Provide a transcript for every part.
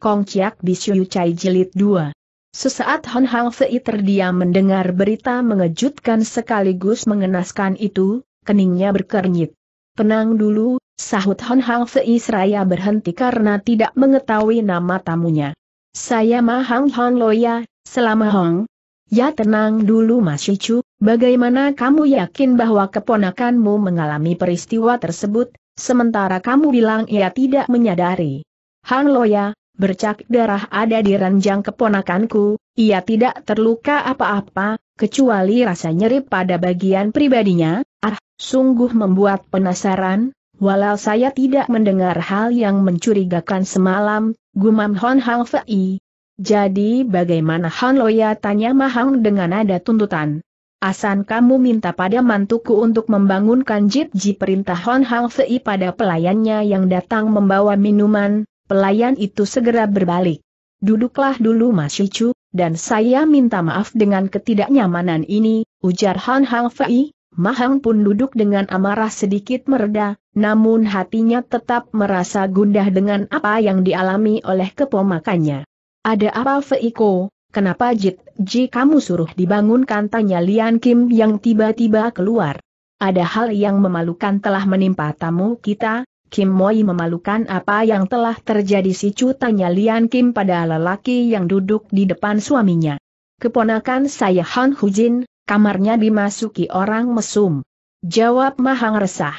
Kong Chiak Bisyu Chai Jilid 2. Sesaat Hon Hang Fei terdiam mendengar berita mengejutkan sekaligus mengenaskan itu, keningnya berkernyit. Tenang dulu, sahut Hon Hang Fei seraya berhenti karena tidak mengetahui nama tamunya. Saya Ma Hang Hong Loya, selama Hong. Ya tenang dulu Mas Yucu, bagaimana kamu yakin bahwa keponakanmu mengalami peristiwa tersebut, sementara kamu bilang ia tidak menyadari. Hang Loya, bercak darah ada di ranjang keponakanku, ia tidak terluka apa-apa, kecuali rasa nyeri pada bagian pribadinya, ah, sungguh membuat penasaran, walau saya tidak mendengar hal yang mencurigakan semalam, gumam Hon Hang Fei. Jadi bagaimana Han Loya tanya Mahang dengan nada tuntutan. Asan kamu minta pada mantuku untuk membangunkan Jip Ji perintah Hon Hang Fei pada pelayannya yang datang membawa minuman, Pelayan itu segera berbalik. Duduklah dulu Mas Icu, dan saya minta maaf dengan ketidaknyamanan ini, ujar Han Hang Fei, Mahang pun duduk dengan amarah sedikit mereda, namun hatinya tetap merasa gundah dengan apa yang dialami oleh kepomakannya. Ada apa Feiko, kenapa Jit Ji kamu suruh dibangunkan tanya Lian Kim yang tiba-tiba keluar. Ada hal yang memalukan telah menimpa tamu kita, Kim Moi memalukan apa yang telah terjadi si Chu tanya Lian Kim pada lelaki yang duduk di depan suaminya. Keponakan saya Han Hu Jin, kamarnya dimasuki orang mesum. Jawab Mahang resah.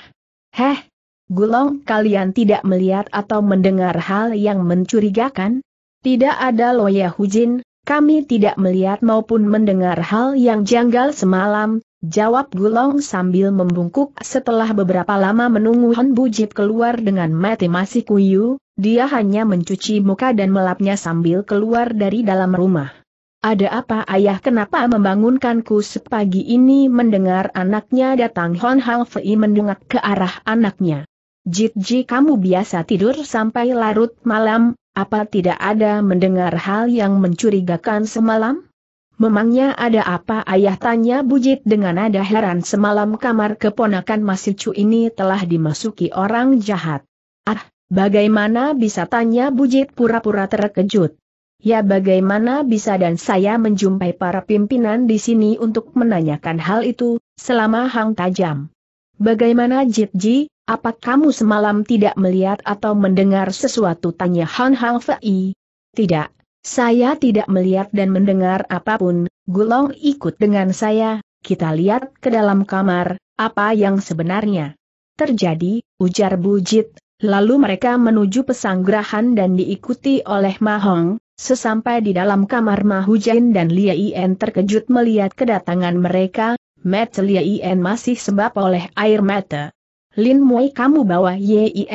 Heh, Gulong kalian tidak melihat atau mendengar hal yang mencurigakan? Tidak ada Loya Jin, kami tidak melihat maupun mendengar hal yang janggal semalam, Jawab Gulong sambil membungkuk setelah beberapa lama menunggu Hon Bujip keluar dengan mati masih kuyu, dia hanya mencuci muka dan melapnya sambil keluar dari dalam rumah. Ada apa ayah kenapa membangunkanku sepagi ini mendengar anaknya datang Hon Hang Fei mendungak ke arah anaknya. Jitji kamu biasa tidur sampai larut malam, apa tidak ada mendengar hal yang mencurigakan semalam? Memangnya ada apa ayah tanya Bujit dengan nada heran semalam kamar keponakan Mas cu ini telah dimasuki orang jahat. Ah, bagaimana bisa tanya Bujit pura-pura terkejut. Ya bagaimana bisa dan saya menjumpai para pimpinan di sini untuk menanyakan hal itu, selama hang tajam. Bagaimana Jitji, apa kamu semalam tidak melihat atau mendengar sesuatu tanya Han Hang Fei? Tidak, saya tidak melihat dan mendengar apapun, Gulong ikut dengan saya, kita lihat ke dalam kamar, apa yang sebenarnya terjadi, ujar Bujit, lalu mereka menuju pesanggrahan dan diikuti oleh Mahong, sesampai di dalam kamar Mahujain dan Lia Ien terkejut melihat kedatangan mereka, Matt Lia Ien masih sebab oleh air mata. Lin Mui, kamu bawa Ying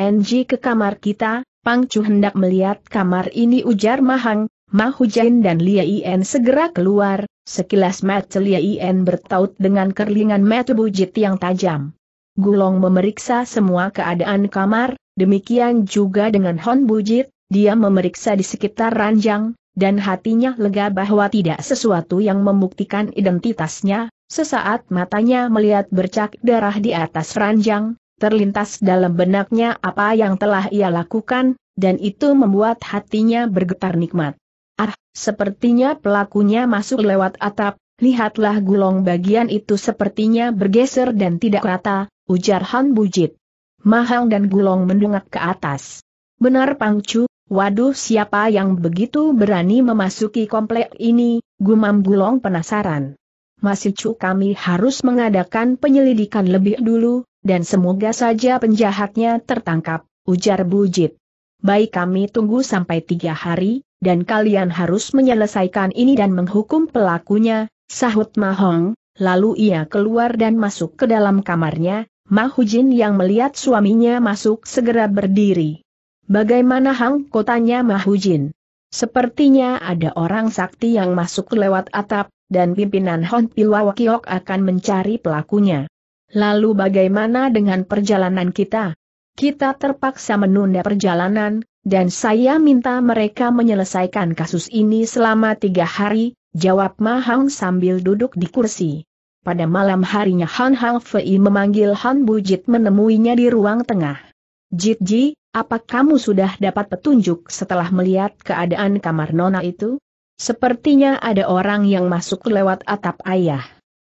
ke kamar kita, Pang Chu hendak melihat kamar ini ujar Mahang, Mahu Hujan dan Lia Ien segera keluar, sekilas mata Lia Ien bertaut dengan kerlingan mata bujit yang tajam. Gulong memeriksa semua keadaan kamar, demikian juga dengan Hon Bujit, dia memeriksa di sekitar ranjang, dan hatinya lega bahwa tidak sesuatu yang membuktikan identitasnya, sesaat matanya melihat bercak darah di atas ranjang, terlintas dalam benaknya apa yang telah ia lakukan, dan itu membuat hatinya bergetar nikmat. Ah, sepertinya pelakunya masuk lewat atap, lihatlah gulong bagian itu sepertinya bergeser dan tidak rata, ujar Han Bujit. Mahang dan gulong mendongak ke atas. Benar Pangcu, waduh siapa yang begitu berani memasuki komplek ini, gumam gulong penasaran. Masih cu kami harus mengadakan penyelidikan lebih dulu, dan semoga saja penjahatnya tertangkap, ujar Bujit. Baik kami tunggu sampai tiga hari, dan kalian harus menyelesaikan ini dan menghukum pelakunya, sahut Mahong, lalu ia keluar dan masuk ke dalam kamarnya, Mahujin yang melihat suaminya masuk segera berdiri. Bagaimana Hang kotanya Mahujin? Sepertinya ada orang sakti yang masuk lewat atap, dan pimpinan Hon Pilwakiok akan mencari pelakunya. Lalu bagaimana dengan perjalanan kita? Kita terpaksa menunda perjalanan, dan saya minta mereka menyelesaikan kasus ini selama tiga hari, jawab Ma Hang sambil duduk di kursi. Pada malam harinya Han Hang Fei memanggil Han Bujit menemuinya di ruang tengah. Jit Ji, apa kamu sudah dapat petunjuk setelah melihat keadaan kamar Nona itu? Sepertinya ada orang yang masuk lewat atap ayah.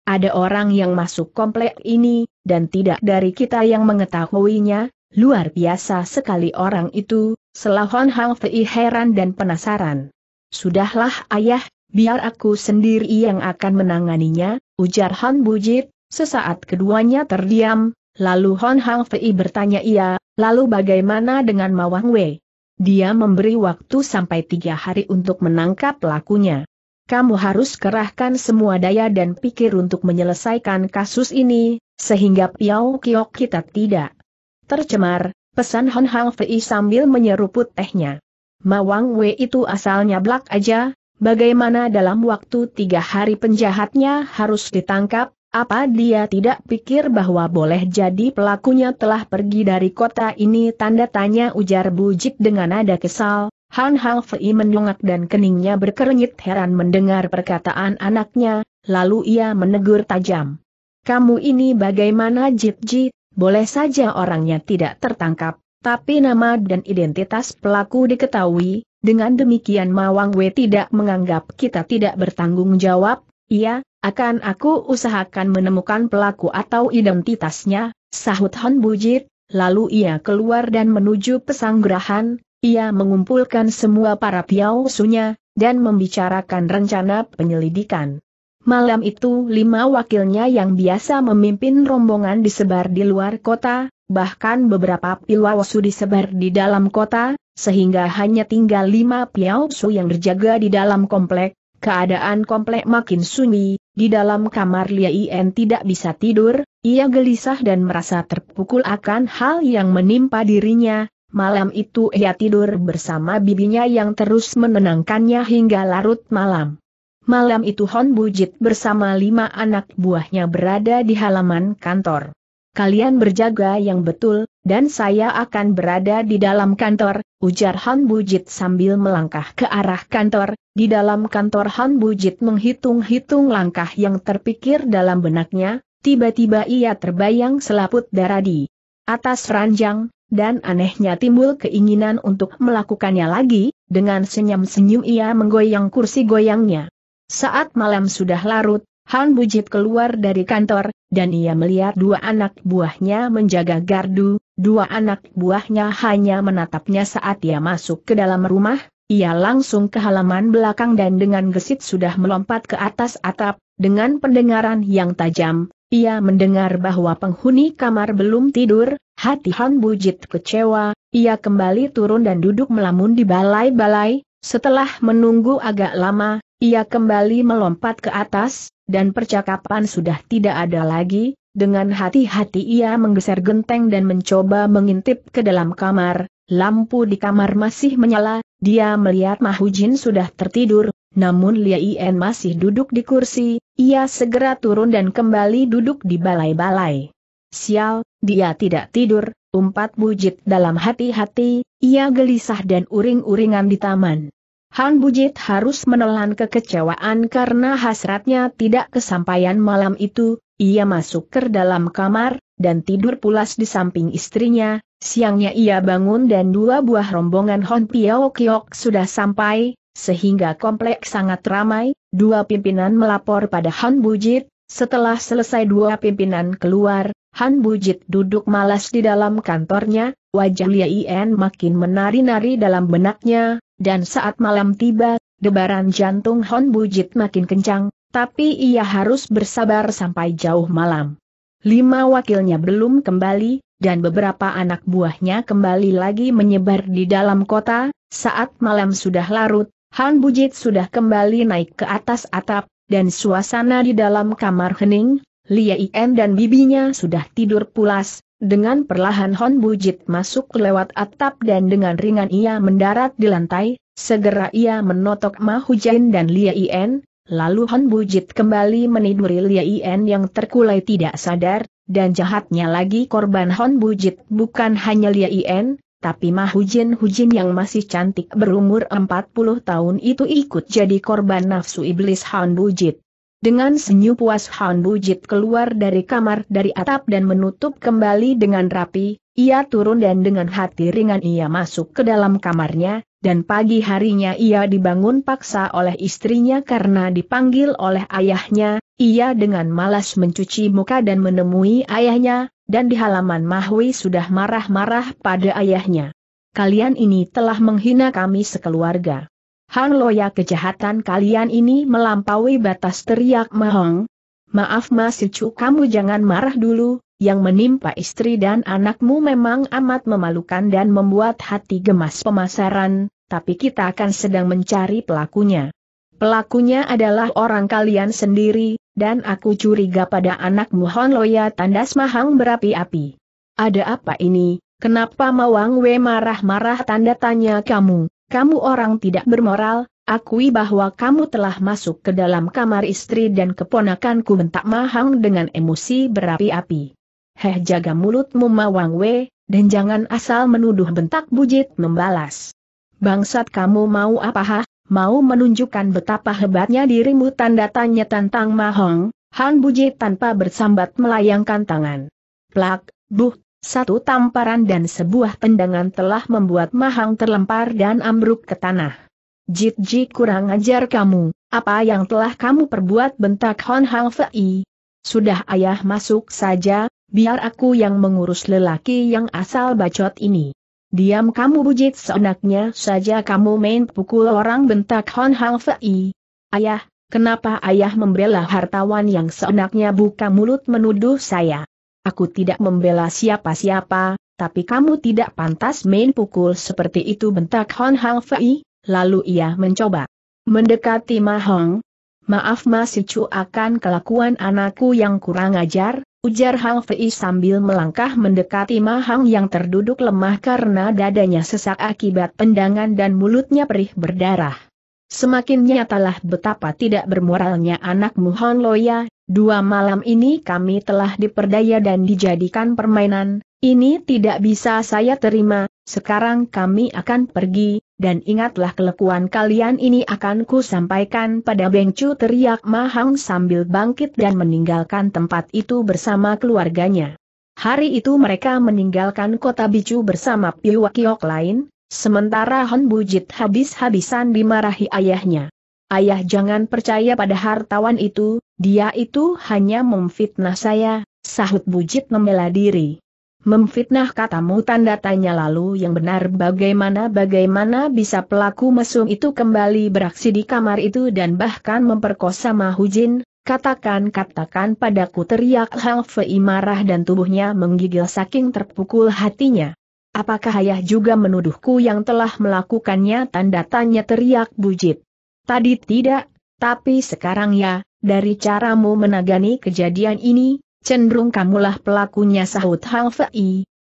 Ada orang yang masuk komplek ini, dan tidak dari kita yang mengetahuinya, Luar biasa sekali orang itu, selahon Hang Fei heran dan penasaran. Sudahlah ayah, biar aku sendiri yang akan menanganinya, ujar Han Bujit, sesaat keduanya terdiam, lalu Hon Hang Fei bertanya ia, lalu bagaimana dengan Mawang Wei? Dia memberi waktu sampai tiga hari untuk menangkap pelakunya kamu harus kerahkan semua daya dan pikir untuk menyelesaikan kasus ini, sehingga Piao Kiok kita tidak Tercemar, pesan Hon Hang Fei sambil menyeruput tehnya. Mawang Wei itu asalnya blak aja, bagaimana dalam waktu tiga hari penjahatnya harus ditangkap, apa dia tidak pikir bahwa boleh jadi pelakunya telah pergi dari kota ini tanda tanya ujar Bu Bujik dengan nada kesal, Han Hang Fei mendongak dan keningnya berkerenyit heran mendengar perkataan anaknya, lalu ia menegur tajam. Kamu ini bagaimana Jip Jit? Boleh saja orangnya tidak tertangkap, tapi nama dan identitas pelaku diketahui, dengan demikian Mawang Wei tidak menganggap kita tidak bertanggung jawab, Ia, akan aku usahakan menemukan pelaku atau identitasnya, sahut Hon Bujit, lalu ia keluar dan menuju pesanggrahan. ia mengumpulkan semua para piausunya, dan membicarakan rencana penyelidikan. Malam itu lima wakilnya yang biasa memimpin rombongan disebar di luar kota, bahkan beberapa pilwasu disebar di dalam kota, sehingga hanya tinggal lima piausu yang berjaga di dalam komplek. Keadaan komplek makin sunyi, di dalam kamar Lia In tidak bisa tidur, ia gelisah dan merasa terpukul akan hal yang menimpa dirinya, Malam itu ia tidur bersama bibinya yang terus menenangkannya hingga larut malam. Malam itu Hon Bujit bersama lima anak buahnya berada di halaman kantor. Kalian berjaga yang betul, dan saya akan berada di dalam kantor, ujar Han Bujit sambil melangkah ke arah kantor. Di dalam kantor Han Bujit menghitung-hitung langkah yang terpikir dalam benaknya, tiba-tiba ia terbayang selaput darah di atas ranjang, dan anehnya timbul keinginan untuk melakukannya lagi, dengan senyum-senyum ia menggoyang kursi goyangnya. Saat malam sudah larut, Han Bujit keluar dari kantor, dan ia melihat dua anak buahnya menjaga gardu, dua anak buahnya hanya menatapnya saat ia masuk ke dalam rumah, ia langsung ke halaman belakang dan dengan gesit sudah melompat ke atas atap, dengan pendengaran yang tajam, ia mendengar bahwa penghuni kamar belum tidur, hati Han Bujit kecewa, ia kembali turun dan duduk melamun di balai-balai, setelah menunggu agak lama, ia kembali melompat ke atas, dan percakapan sudah tidak ada lagi, dengan hati-hati ia menggeser genteng dan mencoba mengintip ke dalam kamar, lampu di kamar masih menyala, dia melihat Mahujin sudah tertidur, namun Lia Ien masih duduk di kursi, ia segera turun dan kembali duduk di balai-balai. Sial, dia tidak tidur, umpat bujit dalam hati-hati, ia gelisah dan uring-uringan di taman. Han Bujit harus menelan kekecewaan karena hasratnya tidak kesampaian malam itu, ia masuk ke dalam kamar, dan tidur pulas di samping istrinya, siangnya ia bangun dan dua buah rombongan Hon Piao Kiok sudah sampai, sehingga kompleks sangat ramai, dua pimpinan melapor pada Han Bujit, setelah selesai dua pimpinan keluar, Han Bujit duduk malas di dalam kantornya, wajah Lia Ien makin menari-nari dalam benaknya, dan saat malam tiba, debaran jantung Han Bujit makin kencang, tapi ia harus bersabar sampai jauh malam. Lima wakilnya belum kembali, dan beberapa anak buahnya kembali lagi menyebar di dalam kota, saat malam sudah larut, Han Bujit sudah kembali naik ke atas atap, dan suasana di dalam kamar hening, Lia Ien dan bibinya sudah tidur pulas, dengan perlahan Hon Bujit masuk lewat atap dan dengan ringan ia mendarat di lantai, segera ia menotok Ma dan Lia Ien, lalu Hon Bujit kembali meniduri Lia Ien yang terkulai tidak sadar, dan jahatnya lagi korban Hon Bujit bukan hanya Lia Ien, tapi Mahujin Hujin yang masih cantik berumur 40 tahun itu ikut jadi korban nafsu iblis Hon Bujit. Dengan senyum puas Han Bujit keluar dari kamar dari atap dan menutup kembali dengan rapi, ia turun dan dengan hati ringan ia masuk ke dalam kamarnya, dan pagi harinya ia dibangun paksa oleh istrinya karena dipanggil oleh ayahnya, ia dengan malas mencuci muka dan menemui ayahnya, dan di halaman Mahwi sudah marah-marah pada ayahnya. Kalian ini telah menghina kami sekeluarga. Hang Loya kejahatan kalian ini melampaui batas teriak Mahong. Maaf Mas Cucu kamu jangan marah dulu, yang menimpa istri dan anakmu memang amat memalukan dan membuat hati gemas pemasaran, tapi kita akan sedang mencari pelakunya. Pelakunya adalah orang kalian sendiri, dan aku curiga pada anakmu Hon Loya tandas Mahang berapi-api. Ada apa ini, kenapa Mawang We marah-marah tanda tanya kamu? Kamu orang tidak bermoral, akui bahwa kamu telah masuk ke dalam kamar istri dan keponakanku bentak Mahang dengan emosi berapi-api. Heh jaga mulutmu Mawang We, dan jangan asal menuduh bentak Bujit membalas. Bangsat kamu mau apa ha? Mau menunjukkan betapa hebatnya dirimu tanda tanya tentang Mahong, Han Bujit tanpa bersambat melayangkan tangan. Plak, buh, satu tamparan dan sebuah tendangan telah membuat Mahang terlempar dan ambruk ke tanah. Jit Ji kurang ajar kamu, apa yang telah kamu perbuat bentak Hon Hang Fei? Sudah ayah masuk saja, biar aku yang mengurus lelaki yang asal bacot ini. Diam kamu bujit seenaknya saja kamu main pukul orang bentak Hon Hang Fei. Ayah, kenapa ayah membela hartawan yang seenaknya buka mulut menuduh saya? Aku tidak membela siapa-siapa, tapi kamu tidak pantas main pukul seperti itu bentak Hon Hang Fei, lalu ia mencoba mendekati Ma Hong. Maaf masih Sicu akan kelakuan anakku yang kurang ajar, ujar Hang Fei sambil melangkah mendekati Ma Hong yang terduduk lemah karena dadanya sesak akibat pendangan dan mulutnya perih berdarah. Semakin nyatalah betapa tidak bermoralnya anakmu Hon Loya, Dua malam ini kami telah diperdaya dan dijadikan permainan, ini tidak bisa saya terima, sekarang kami akan pergi, dan ingatlah kelekuan kalian ini akan ku sampaikan pada Bengcu teriak Mahang sambil bangkit dan meninggalkan tempat itu bersama keluarganya. Hari itu mereka meninggalkan kota Bicu bersama Piwakiok lain, sementara Hon Bujit habis-habisan dimarahi ayahnya. Ayah jangan percaya pada hartawan itu, dia itu hanya memfitnah saya, sahut Bujit membela diri. Memfitnah katamu tanda tanya lalu yang benar bagaimana bagaimana bisa pelaku mesum itu kembali beraksi di kamar itu dan bahkan memperkosa Mahujin, katakan katakan padaku teriak Hang Fei marah dan tubuhnya menggigil saking terpukul hatinya. Apakah ayah juga menuduhku yang telah melakukannya tanda tanya teriak Bujit. Tadi tidak, tapi sekarang ya, dari caramu menagani kejadian ini, cenderung kamulah pelakunya sahut Hang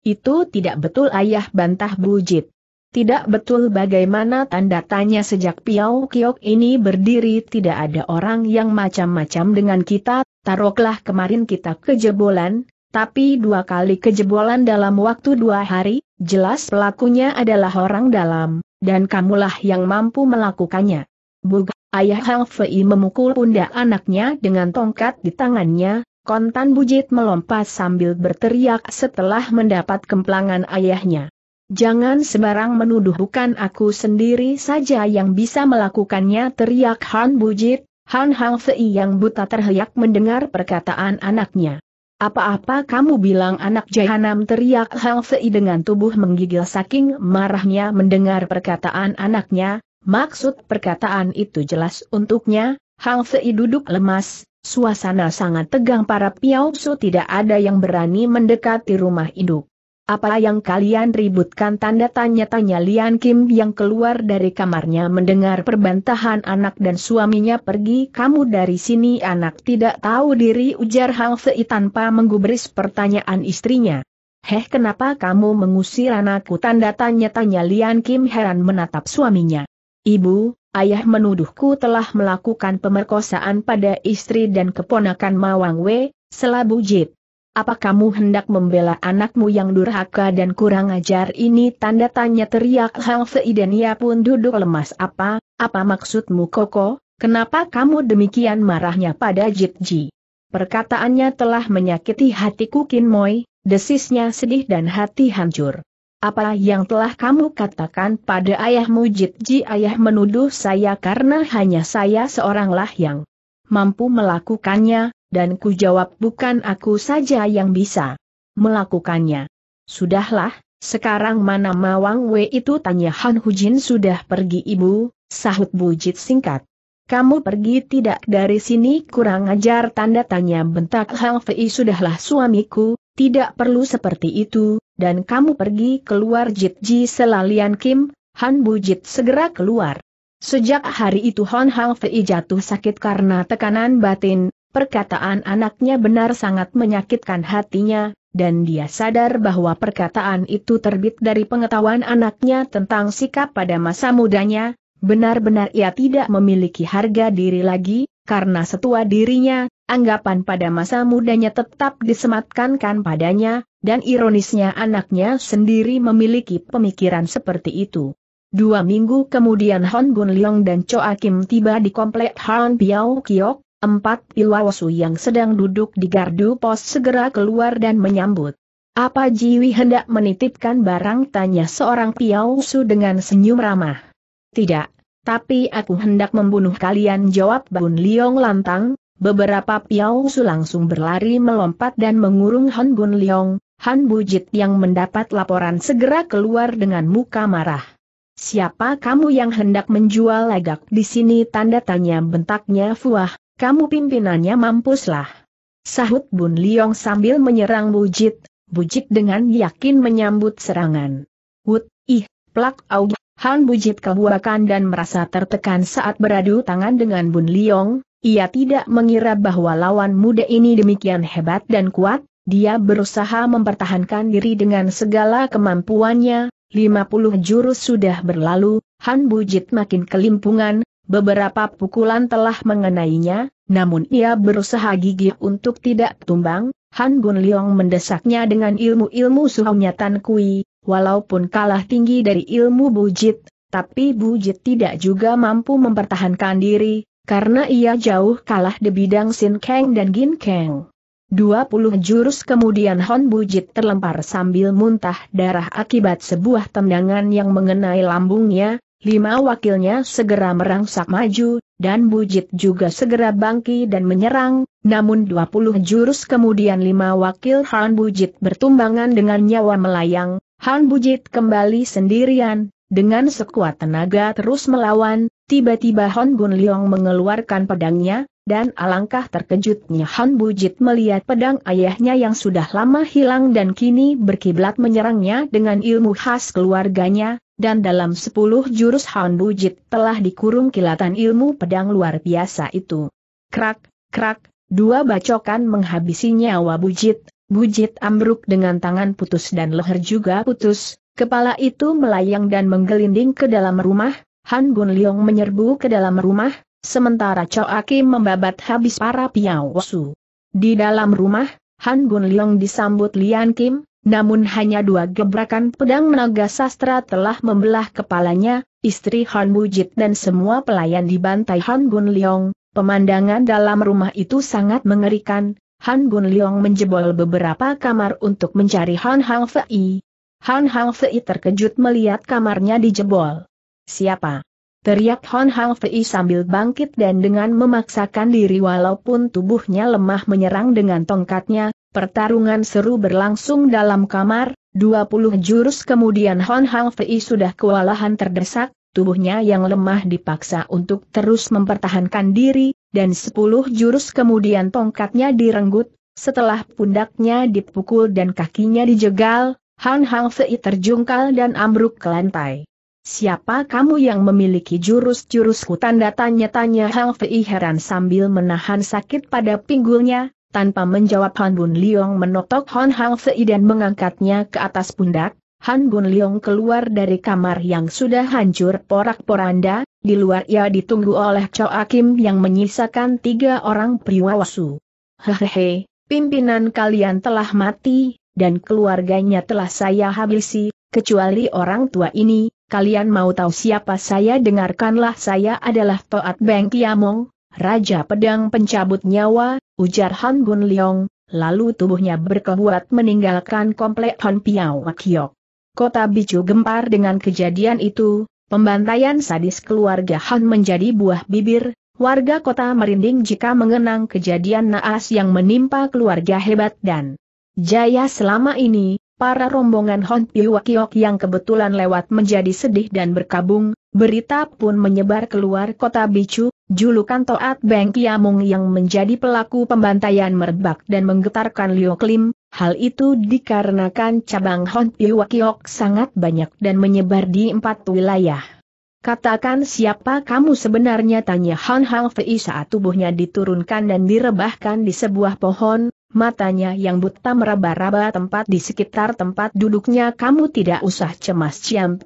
Itu tidak betul ayah bantah Bujit. Tidak betul bagaimana tanda tanya sejak Piau Kiok ini berdiri tidak ada orang yang macam-macam dengan kita, taruhlah kemarin kita kejebolan, tapi dua kali kejebolan dalam waktu dua hari, jelas pelakunya adalah orang dalam, dan kamulah yang mampu melakukannya. Bug Ayah Hang Fei memukul pundak anaknya dengan tongkat di tangannya, kontan bujit melompat sambil berteriak setelah mendapat kemplangan ayahnya. Jangan sembarang menuduh bukan aku sendiri saja yang bisa melakukannya teriak Han Bujit, Han Hang Fei yang buta terhayak mendengar perkataan anaknya. Apa-apa kamu bilang anak jahanam teriak Hang Fei dengan tubuh menggigil saking marahnya mendengar perkataan anaknya, Maksud perkataan itu jelas untuknya, Hang Fei duduk lemas, suasana sangat tegang para piausu tidak ada yang berani mendekati rumah induk. Apa yang kalian ributkan tanda tanya-tanya Lian Kim yang keluar dari kamarnya mendengar perbantahan anak dan suaminya pergi kamu dari sini anak tidak tahu diri ujar Hang Fei tanpa menggubris pertanyaan istrinya. Heh kenapa kamu mengusir anakku tanda tanya-tanya Lian Kim heran menatap suaminya. Ibu, ayah menuduhku telah melakukan pemerkosaan pada istri dan keponakan Mawang Wei, selabu jit. Apa kamu hendak membela anakmu yang durhaka dan kurang ajar ini? Tanda tanya teriak Hang Fei dan ia pun duduk lemas apa, apa maksudmu Koko, kenapa kamu demikian marahnya pada Jit Ji? Perkataannya telah menyakiti hatiku Kin Moi, desisnya sedih dan hati hancur. Apa yang telah kamu katakan pada ayahmu Jitji ayah menuduh saya karena hanya saya seoranglah yang mampu melakukannya, dan ku jawab bukan aku saja yang bisa melakukannya. Sudahlah, sekarang mana Mawang Wei itu tanya Han Hujin sudah pergi ibu, sahut Bujit singkat. Kamu pergi tidak dari sini kurang ajar tanda tanya bentak Hang Fei sudahlah suamiku, tidak perlu seperti itu, dan kamu pergi keluar Jit Ji Selalian Kim, Han Bujit segera keluar. Sejak hari itu Hon Hang Fei jatuh sakit karena tekanan batin, perkataan anaknya benar sangat menyakitkan hatinya, dan dia sadar bahwa perkataan itu terbit dari pengetahuan anaknya tentang sikap pada masa mudanya, benar-benar ia tidak memiliki harga diri lagi, karena setua dirinya, anggapan pada masa mudanya tetap disematkankan padanya, dan ironisnya anaknya sendiri memiliki pemikiran seperti itu. Dua minggu kemudian Hon Bun Leong dan Cho Akim tiba di komplek Han Piao Kiok, empat pilawasu yang sedang duduk di gardu pos segera keluar dan menyambut. Apa Jiwi hendak menitipkan barang tanya seorang Piao Su dengan senyum ramah? Tidak, tapi aku hendak membunuh kalian jawab Bun Liong lantang, beberapa piau su langsung berlari melompat dan mengurung Han Bun Liong, Han Bujit yang mendapat laporan segera keluar dengan muka marah. Siapa kamu yang hendak menjual lagak di sini tanda tanya bentaknya Fuah, kamu pimpinannya mampuslah. Sahut Bun Liong sambil menyerang Bujit, Bujit dengan yakin menyambut serangan. Wut, ih, plak auge. Han Bujit kebuakan dan merasa tertekan saat beradu tangan dengan Bun Liong, ia tidak mengira bahwa lawan muda ini demikian hebat dan kuat, dia berusaha mempertahankan diri dengan segala kemampuannya, 50 jurus sudah berlalu, Han Bujit makin kelimpungan, beberapa pukulan telah mengenainya, namun ia berusaha gigih untuk tidak tumbang, Han Gun Liong mendesaknya dengan ilmu-ilmu Tan kui, walaupun kalah tinggi dari ilmu bujit, tapi bujit tidak juga mampu mempertahankan diri, karena ia jauh kalah di bidang Sin Kang dan Gin Kang. 20 jurus kemudian Hon Bujit terlempar sambil muntah darah akibat sebuah tendangan yang mengenai lambungnya, lima wakilnya segera merangsak maju, dan Bujit juga segera bangki dan menyerang, namun 20 jurus kemudian lima wakil Hon Bujit bertumbangan dengan nyawa melayang, Han Bujit kembali sendirian, dengan sekuat tenaga terus melawan, tiba-tiba Hon Bun Leong mengeluarkan pedangnya, dan alangkah terkejutnya Han Bujit melihat pedang ayahnya yang sudah lama hilang dan kini berkiblat menyerangnya dengan ilmu khas keluarganya, dan dalam sepuluh jurus Han Bujit telah dikurung kilatan ilmu pedang luar biasa itu. Krak, krak, dua bacokan menghabisi nyawa Bujit, Bujit ambruk dengan tangan putus dan leher juga putus, kepala itu melayang dan menggelinding ke dalam rumah, Han Bun Leong menyerbu ke dalam rumah, sementara Aki membabat habis para su. Di dalam rumah, Han Bun Leong disambut Lian Kim, namun hanya dua gebrakan pedang naga sastra telah membelah kepalanya, istri Han Bujit dan semua pelayan dibantai Han Bun Leong, pemandangan dalam rumah itu sangat mengerikan, Han Bun Leong menjebol beberapa kamar untuk mencari Han Hang Fei. Han Hang Fei terkejut melihat kamarnya dijebol. Siapa? Teriak Han Hang Fei sambil bangkit dan dengan memaksakan diri walaupun tubuhnya lemah menyerang dengan tongkatnya, pertarungan seru berlangsung dalam kamar, 20 jurus kemudian Han Hang Fei sudah kewalahan terdesak, tubuhnya yang lemah dipaksa untuk terus mempertahankan diri, dan sepuluh jurus kemudian tongkatnya direnggut, setelah pundaknya dipukul dan kakinya dijegal, Han Hang Fei terjungkal dan ambruk ke lantai. Siapa kamu yang memiliki jurus-jurusku tanda tanya-tanya Hang Fei heran sambil menahan sakit pada pinggulnya, tanpa menjawab Han Bun Liong menotok Han Hang Fei dan mengangkatnya ke atas pundak, Han Bun Leong keluar dari kamar yang sudah hancur porak-poranda, di luar ia ditunggu oleh Cho Akim yang menyisakan tiga orang priwawasu. Hehehe, pimpinan kalian telah mati, dan keluarganya telah saya habisi, kecuali orang tua ini, kalian mau tahu siapa saya dengarkanlah saya adalah Toat Beng Kiamong, Raja Pedang Pencabut Nyawa, ujar Han Bun Leong, lalu tubuhnya berkebuat meninggalkan komplek Hon Piao Kiok. Kota Bicu gempar dengan kejadian itu, pembantaian sadis keluarga Han menjadi buah bibir, warga kota merinding jika mengenang kejadian naas yang menimpa keluarga hebat dan jaya selama ini, para rombongan Han Piwakiok yang kebetulan lewat menjadi sedih dan berkabung, berita pun menyebar keluar kota Bicu, Julukan Toat Beng Kiamung yang menjadi pelaku pembantaian merebak dan menggetarkan Liu Klim, hal itu dikarenakan cabang Hon Piwakiok sangat banyak dan menyebar di empat wilayah. Katakan siapa kamu sebenarnya tanya Han Hang Fei saat tubuhnya diturunkan dan direbahkan di sebuah pohon, matanya yang buta meraba-raba tempat di sekitar tempat duduknya kamu tidak usah cemas Ciam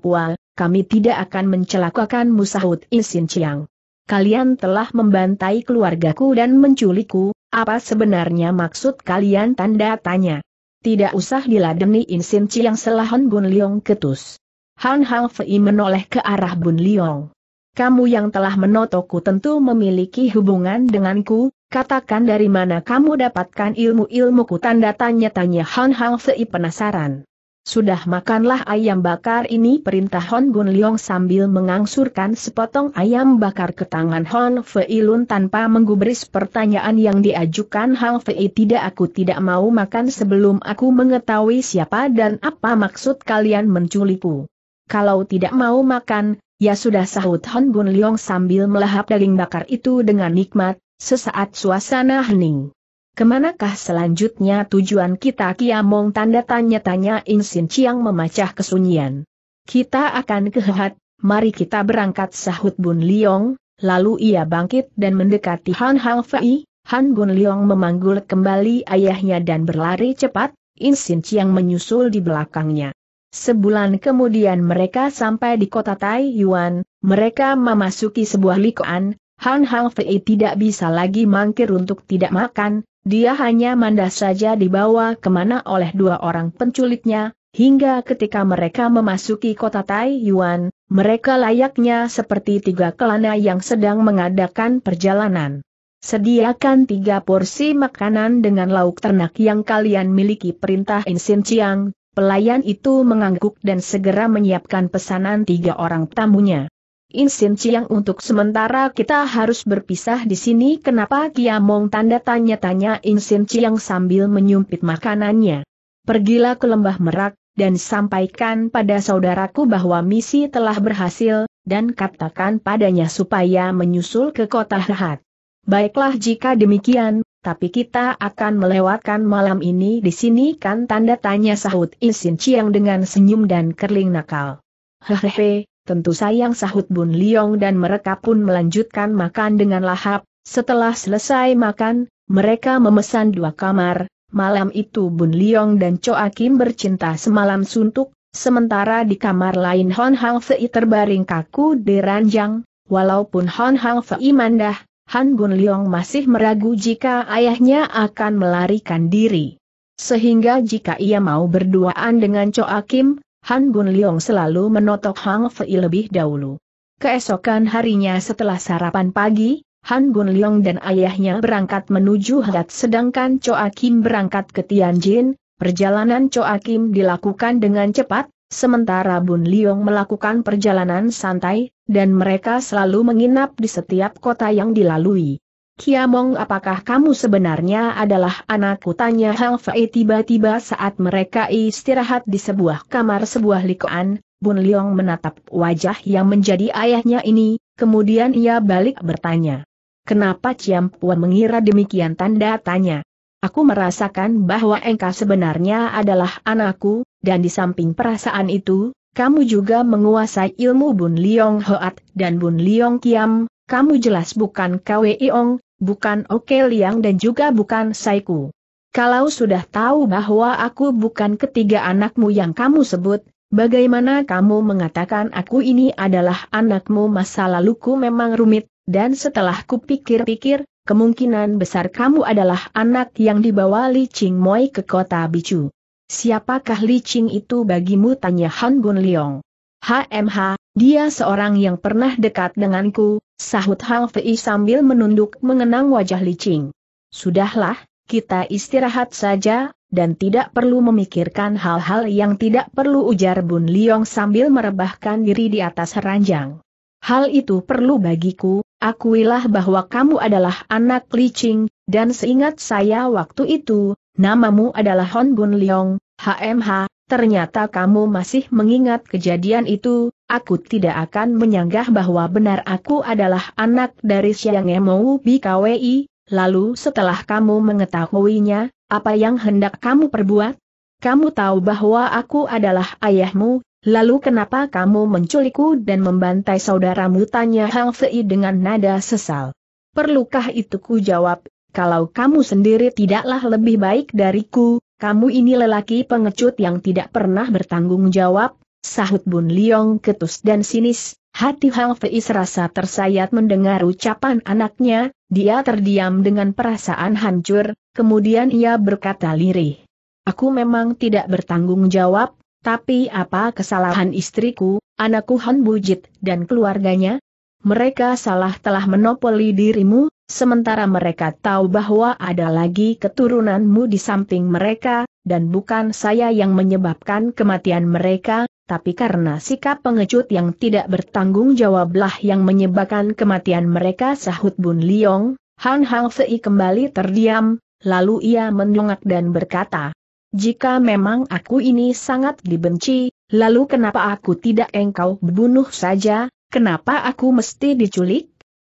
kami tidak akan mencelakakan sahut Isin Chiang kalian telah membantai keluargaku dan menculikku, apa sebenarnya maksud kalian tanda tanya? Tidak usah diladeni Insin yang selahan Bun Liong ketus. Han Hang Fei menoleh ke arah Bun Liong. Kamu yang telah menotoku tentu memiliki hubungan denganku, katakan dari mana kamu dapatkan ilmu-ilmuku tanda tanya-tanya Han Hang Fei penasaran. Sudah makanlah ayam bakar ini perintah Hon Bun Leong sambil mengangsurkan sepotong ayam bakar ke tangan Hon Fei Lun tanpa menggubris pertanyaan yang diajukan Hang Fei tidak aku tidak mau makan sebelum aku mengetahui siapa dan apa maksud kalian menculikku. Kalau tidak mau makan, ya sudah sahut Hon Bun Leong sambil melahap daging bakar itu dengan nikmat, sesaat suasana hening. Kemanakah selanjutnya tujuan kita Kiamong tanda tanya-tanya Insin Chiang memacah kesunyian. Kita akan kehehat, mari kita berangkat sahut Bun Liong, lalu ia bangkit dan mendekati Han Hang Fei, Han Bun Liong memanggul kembali ayahnya dan berlari cepat, Insin Chiang menyusul di belakangnya. Sebulan kemudian mereka sampai di kota Taiyuan, mereka memasuki sebuah likoan, Han Hang Fei tidak bisa lagi mangkir untuk tidak makan, dia hanya mandas saja dibawa kemana oleh dua orang penculiknya, hingga ketika mereka memasuki kota Taiyuan, mereka layaknya seperti tiga kelana yang sedang mengadakan perjalanan. Sediakan tiga porsi makanan dengan lauk ternak yang kalian miliki perintah Insin Chiang, pelayan itu mengangguk dan segera menyiapkan pesanan tiga orang tamunya. Insin Ciang untuk sementara kita harus berpisah di sini kenapa Kiamong tanda tanya-tanya Insin Ciang sambil menyumpit makanannya. Pergilah ke lembah merak, dan sampaikan pada saudaraku bahwa misi telah berhasil, dan katakan padanya supaya menyusul ke kota Hehat. Baiklah jika demikian, tapi kita akan melewatkan malam ini di sini kan tanda tanya sahut Insin Ciang dengan senyum dan kerling nakal. Hehehe, tentu sayang sahut Bun Liong dan mereka pun melanjutkan makan dengan lahap, setelah selesai makan, mereka memesan dua kamar, malam itu Bun Liong dan Cho Akim bercinta semalam suntuk, sementara di kamar lain Hon Hang Fei terbaring kaku di ranjang, walaupun Hon Hang Fei mandah, Han Bun Liong masih meragu jika ayahnya akan melarikan diri. Sehingga jika ia mau berduaan dengan Cho Akim. Han Bun Leong selalu menotok Hang Fei lebih dahulu. Keesokan harinya setelah sarapan pagi, Han Bun Leong dan ayahnya berangkat menuju Hat sedangkan Choa Kim berangkat ke Tianjin, perjalanan Choa Kim dilakukan dengan cepat, sementara Bun Leong melakukan perjalanan santai, dan mereka selalu menginap di setiap kota yang dilalui. Kiamong apakah kamu sebenarnya adalah anakku tanya Hang Fei tiba-tiba saat mereka istirahat di sebuah kamar sebuah likoan, Bun Liong menatap wajah yang menjadi ayahnya ini, kemudian ia balik bertanya. Kenapa Ciam Puan mengira demikian tanda tanya? Aku merasakan bahwa engkau sebenarnya adalah anakku, dan di samping perasaan itu, kamu juga menguasai ilmu Bun Liong Hoat dan Bun Liong Kiam, kamu jelas bukan Iong bukan Oke Liang dan juga bukan Saiku. Kalau sudah tahu bahwa aku bukan ketiga anakmu yang kamu sebut, bagaimana kamu mengatakan aku ini adalah anakmu masa laluku memang rumit, dan setelah kupikir-pikir, kemungkinan besar kamu adalah anak yang dibawa Li Ching Moi ke kota Bicu. Siapakah Li Ching itu bagimu tanya Han Bun Leong. HMH, dia seorang yang pernah dekat denganku, sahut Hang Fei sambil menunduk mengenang wajah licing. Sudahlah, kita istirahat saja, dan tidak perlu memikirkan hal-hal yang tidak perlu ujar Bun Liong sambil merebahkan diri di atas ranjang. Hal itu perlu bagiku, akuilah bahwa kamu adalah anak licing, dan seingat saya waktu itu, namamu adalah Hon Bun Liong, HMH, ternyata kamu masih mengingat kejadian itu, aku tidak akan menyanggah bahwa benar aku adalah anak dari Siang Emou BKWI, lalu setelah kamu mengetahuinya, apa yang hendak kamu perbuat? Kamu tahu bahwa aku adalah ayahmu, lalu kenapa kamu menculikku dan membantai saudaramu? Tanya Hang Fei dengan nada sesal. Perlukah itu ku jawab, kalau kamu sendiri tidaklah lebih baik dariku, kamu ini lelaki pengecut yang tidak pernah bertanggung jawab, sahut Bun Liong ketus dan sinis, hati Hang Fei serasa tersayat mendengar ucapan anaknya, dia terdiam dengan perasaan hancur, kemudian ia berkata lirih. Aku memang tidak bertanggung jawab, tapi apa kesalahan istriku, anakku Han Bujit dan keluarganya? Mereka salah telah menopoli dirimu, sementara mereka tahu bahwa ada lagi keturunanmu di samping mereka, dan bukan saya yang menyebabkan kematian mereka, tapi karena sikap pengecut yang tidak bertanggung jawablah yang menyebabkan kematian mereka sahut Bun Liong, Han Hang Fei kembali terdiam, lalu ia menyongak dan berkata, jika memang aku ini sangat dibenci, lalu kenapa aku tidak engkau bunuh saja, kenapa aku mesti diculik?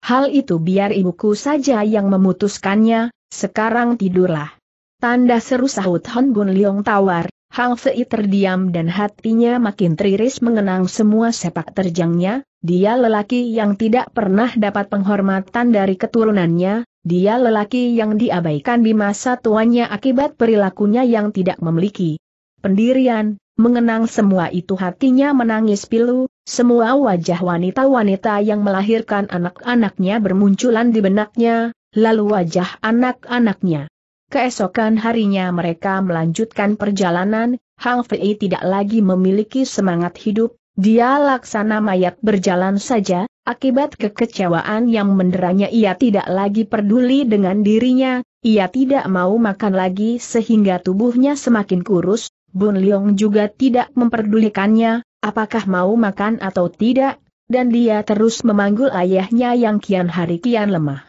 Hal itu biar ibuku saja yang memutuskannya, sekarang tidurlah. Tanda seru sahut Hon Gun Leong tawar, Hang Fei terdiam dan hatinya makin teriris mengenang semua sepak terjangnya, dia lelaki yang tidak pernah dapat penghormatan dari keturunannya, dia lelaki yang diabaikan di masa tuanya akibat perilakunya yang tidak memiliki pendirian, mengenang semua itu hatinya menangis pilu, semua wajah wanita-wanita yang melahirkan anak-anaknya bermunculan di benaknya, lalu wajah anak-anaknya. Keesokan harinya mereka melanjutkan perjalanan, Hang Fei tidak lagi memiliki semangat hidup, dia laksana mayat berjalan saja, akibat kekecewaan yang menderanya ia tidak lagi peduli dengan dirinya, ia tidak mau makan lagi sehingga tubuhnya semakin kurus, Bun Leong juga tidak memperdulikannya, apakah mau makan atau tidak, dan dia terus memanggul ayahnya yang kian hari kian lemah.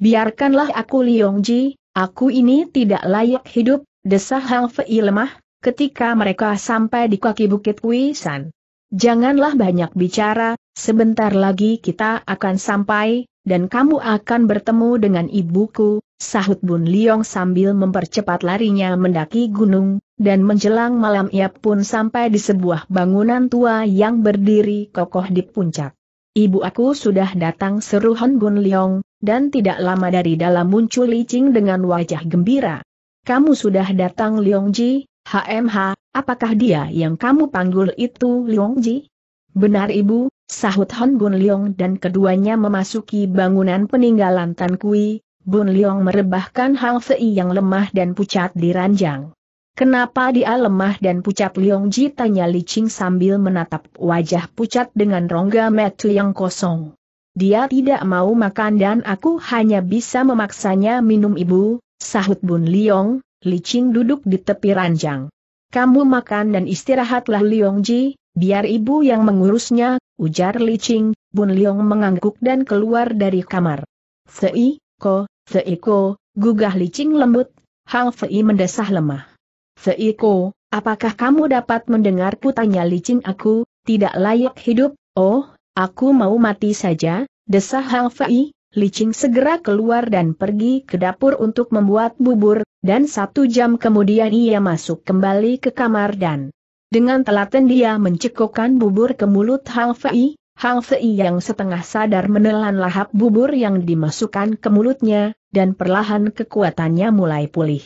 Biarkanlah aku Liongji, aku ini tidak layak hidup, desah Hang Fei lemah, ketika mereka sampai di kaki Bukit Kuisan. Janganlah banyak bicara, sebentar lagi kita akan sampai, dan kamu akan bertemu dengan ibuku, sahut Bun Liong sambil mempercepat larinya mendaki gunung, dan menjelang malam ia pun sampai di sebuah bangunan tua yang berdiri kokoh di puncak. Ibu aku sudah datang seru Hon Bun Liong, dan tidak lama dari dalam muncul Li dengan wajah gembira. Kamu sudah datang Liong Ji, HMH, apakah dia yang kamu panggul itu Liong Ji? Benar ibu, sahut Hon Bun Liong dan keduanya memasuki bangunan peninggalan Tan Kui, Bun Leong merebahkan Hang Sei yang lemah dan pucat di ranjang. Kenapa dia lemah dan pucat Leong Ji tanya Qing sambil menatap wajah pucat dengan rongga metu yang kosong. Dia tidak mau makan dan aku hanya bisa memaksanya minum ibu, sahut Bun Leong, Qing duduk di tepi ranjang. Kamu makan dan istirahatlah Leong Ji, biar ibu yang mengurusnya, ujar Qing, Bun Leong mengangguk dan keluar dari kamar. Sei, Ko, Seiko, gugah licing lembut, Hang Fei mendesah lemah. Seiko, apakah kamu dapat mendengarku tanya licing aku, tidak layak hidup, oh, aku mau mati saja, desah Hang Fei, licing segera keluar dan pergi ke dapur untuk membuat bubur, dan satu jam kemudian ia masuk kembali ke kamar dan dengan telaten dia mencekokkan bubur ke mulut Hang Fei, Hang Sei yang setengah sadar menelan lahap bubur yang dimasukkan ke mulutnya, dan perlahan kekuatannya mulai pulih.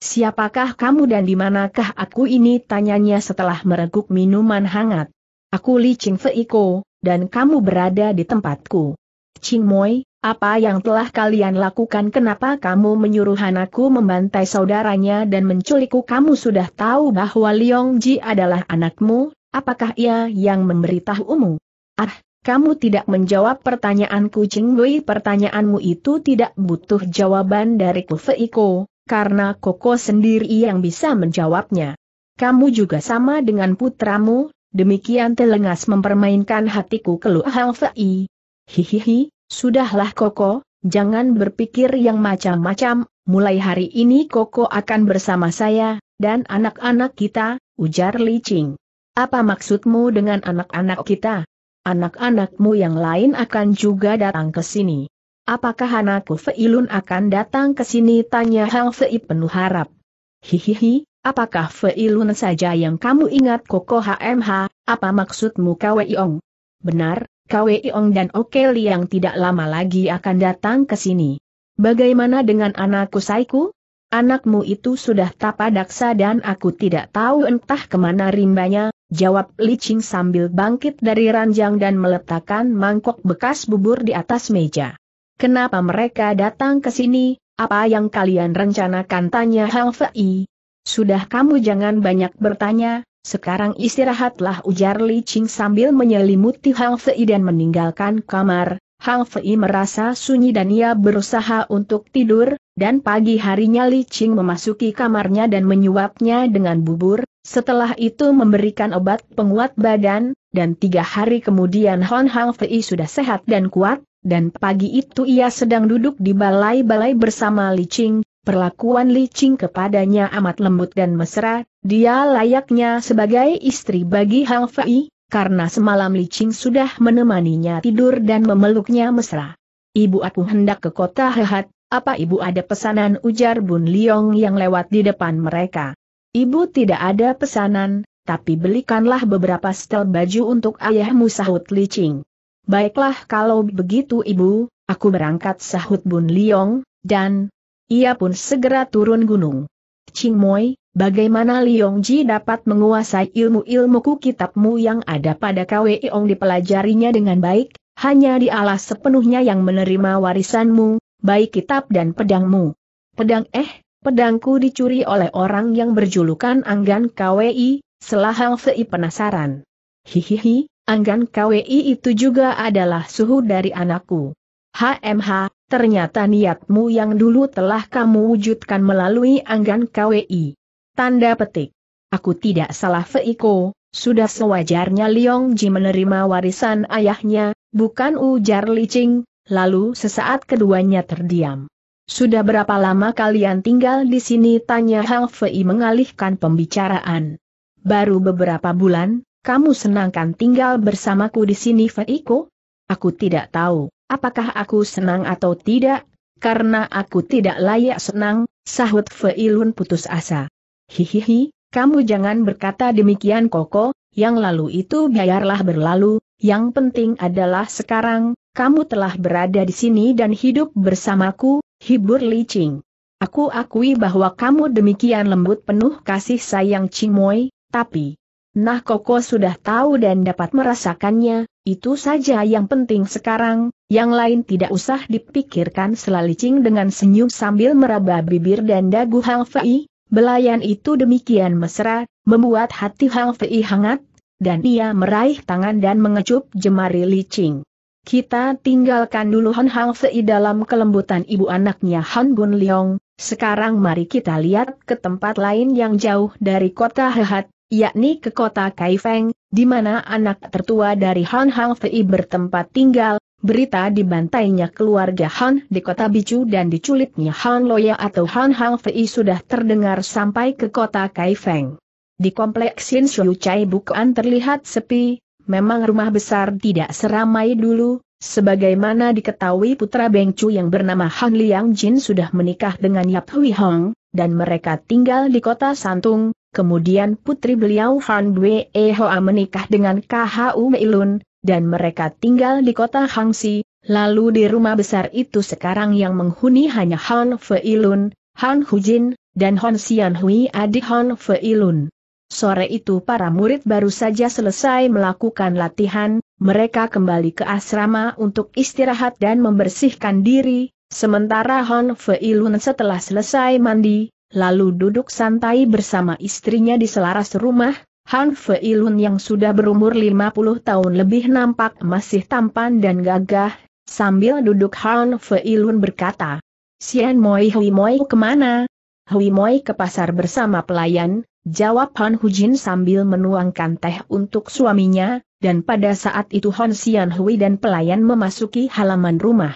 Siapakah kamu dan di manakah aku ini tanyanya setelah mereguk minuman hangat. Aku Li Ching Ko dan kamu berada di tempatku. Ching Moi, apa yang telah kalian lakukan kenapa kamu menyuruh anakku membantai saudaranya dan menculikku kamu sudah tahu bahwa Liong Ji adalah anakmu, apakah ia yang memberitahumu? Ah, kamu tidak menjawab pertanyaan kucing Wei pertanyaanmu itu tidak butuh jawaban dari Kufeiko, karena Koko sendiri yang bisa menjawabnya. Kamu juga sama dengan putramu, demikian telengas mempermainkan hatiku keluh Fei. Hihihi, sudahlah Koko, jangan berpikir yang macam-macam, mulai hari ini Koko akan bersama saya, dan anak-anak kita, ujar Li Ching. Apa maksudmu dengan anak-anak kita? anak-anakmu yang lain akan juga datang ke sini. Apakah anakku Feilun akan datang ke sini? Tanya Hang Fei penuh harap. Hihihi, apakah Feilun saja yang kamu ingat Koko HMH, apa maksudmu Kweiong? Benar, Kweiong dan Okeli yang tidak lama lagi akan datang ke sini. Bagaimana dengan anakku Saiku? Anakmu itu sudah tapadaksa dan aku tidak tahu entah kemana rimbanya, jawab Li Qing sambil bangkit dari ranjang dan meletakkan mangkok bekas bubur di atas meja. Kenapa mereka datang ke sini, apa yang kalian rencanakan tanya Hang Fei? Sudah kamu jangan banyak bertanya, sekarang istirahatlah ujar Li Qing sambil menyelimuti Hang Fei dan meninggalkan kamar. Hang Fei merasa sunyi dan ia berusaha untuk tidur, dan pagi harinya Li Qing memasuki kamarnya dan menyuapnya dengan bubur, setelah itu memberikan obat penguat badan, dan tiga hari kemudian Hon Hang Fei sudah sehat dan kuat, dan pagi itu ia sedang duduk di balai-balai bersama Li Qing. perlakuan Li Qing kepadanya amat lembut dan mesra, dia layaknya sebagai istri bagi Hang Fei, karena semalam Li Qing sudah menemaninya tidur dan memeluknya mesra. Ibu aku hendak ke kota Hehat, apa ibu ada pesanan ujar Bun Liong yang lewat di depan mereka. Ibu tidak ada pesanan, tapi belikanlah beberapa setel baju untuk ayahmu sahut Li Ching. Baiklah kalau begitu ibu, aku berangkat sahut Bun Liong, dan ia pun segera turun gunung. Ching Moi, bagaimana Liong Ji dapat menguasai ilmu-ilmuku kitabmu yang ada pada KW Iong dipelajarinya dengan baik, hanya di dialah sepenuhnya yang menerima warisanmu, baik kitab dan pedangmu. Pedang eh, pedangku dicuri oleh orang yang berjulukan Anggan KWI, selahal Fei penasaran. Hihihi, Anggan KWI itu juga adalah suhu dari anakku. HMH, ternyata niatmu yang dulu telah kamu wujudkan melalui Anggan KWI. Tanda petik. Aku tidak salah Feiko, sudah sewajarnya Liong Ji menerima warisan ayahnya, bukan ujar licing, lalu sesaat keduanya terdiam. Sudah berapa lama kalian tinggal di sini? Tanya Hang Fei mengalihkan pembicaraan. Baru beberapa bulan, kamu senangkan tinggal bersamaku di sini Ko? Aku tidak tahu, apakah aku senang atau tidak, karena aku tidak layak senang, sahut Lun putus asa. Hihihi, kamu jangan berkata demikian Koko, yang lalu itu biarlah berlalu, yang penting adalah sekarang, kamu telah berada di sini dan hidup bersamaku, hibur Li Qing. Aku akui bahwa kamu demikian lembut penuh kasih sayang Cimoy, tapi... Nah Koko sudah tahu dan dapat merasakannya, itu saja yang penting sekarang, yang lain tidak usah dipikirkan Qing dengan senyum sambil meraba bibir dan dagu Hang Fei, belayan itu demikian mesra, membuat hati Hang Fei hangat, dan ia meraih tangan dan mengecup jemari licing. Kita tinggalkan dulu Han Hang Fei dalam kelembutan ibu anaknya Han Bun Leong, sekarang mari kita lihat ke tempat lain yang jauh dari kota Hehat, yakni ke kota Kaifeng, di mana anak tertua dari Han Hang Fei bertempat tinggal, berita dibantainya keluarga Han di kota Bicu dan diculiknya Han Loya atau Han Hang Fei sudah terdengar sampai ke kota Kaifeng. Di kompleks Sin Shui Chai bukan terlihat sepi, memang rumah besar tidak seramai dulu, sebagaimana diketahui putra Beng Chu yang bernama Han Liang Jin sudah menikah dengan Yap Hui Hong, dan mereka tinggal di kota Santung, kemudian putri beliau Han Bwe e Hoa menikah dengan KHU Meilun, dan mereka tinggal di kota Hangsi, lalu di rumah besar itu sekarang yang menghuni hanya Han Feilun, Han Hu Jin, dan Han Xian Hui adik Han Feilun. Sore itu para murid baru saja selesai melakukan latihan, mereka kembali ke asrama untuk istirahat dan membersihkan diri, sementara Hon Fei Lun setelah selesai mandi, lalu duduk santai bersama istrinya di selaras rumah, Han Fei Lun yang sudah berumur 50 tahun lebih nampak masih tampan dan gagah, sambil duduk Han Fei Lun berkata, Sian Moi Hui Moi kemana? Hui Moi ke pasar bersama pelayan, Jawab Han Hujin sambil menuangkan teh untuk suaminya, dan pada saat itu Han Sian Hui dan pelayan memasuki halaman rumah.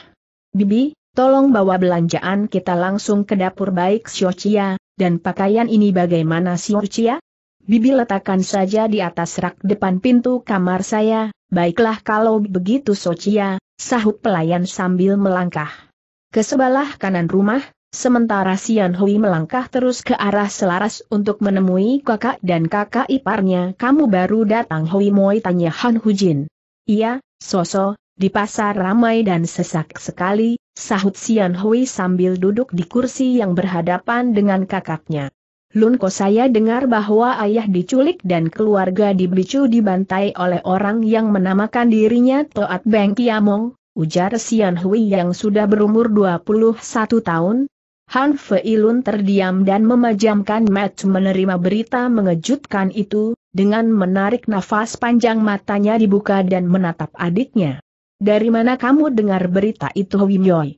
Bibi, tolong bawa belanjaan kita langsung ke dapur baik Xiao Chia, dan pakaian ini bagaimana Xiao Chia? Bibi letakkan saja di atas rak depan pintu kamar saya, baiklah kalau begitu Xiao Chia, sahut pelayan sambil melangkah. Ke sebelah kanan rumah, Sementara Sian Hui melangkah terus ke arah selaras untuk menemui kakak dan kakak iparnya. Kamu baru datang Hui Moi tanya Han Hujin. Iya, Soso, di pasar ramai dan sesak sekali, sahut Sian Hui sambil duduk di kursi yang berhadapan dengan kakaknya. Lunko saya dengar bahwa ayah diculik dan keluarga dibicu dibantai oleh orang yang menamakan dirinya Toat Beng Kiamong, ujar Sian Hui yang sudah berumur 21 tahun, Han Fei Lun terdiam dan memajamkan Mac menerima berita mengejutkan itu, dengan menarik nafas panjang matanya dibuka dan menatap adiknya. Dari mana kamu dengar berita itu Wim Yoy?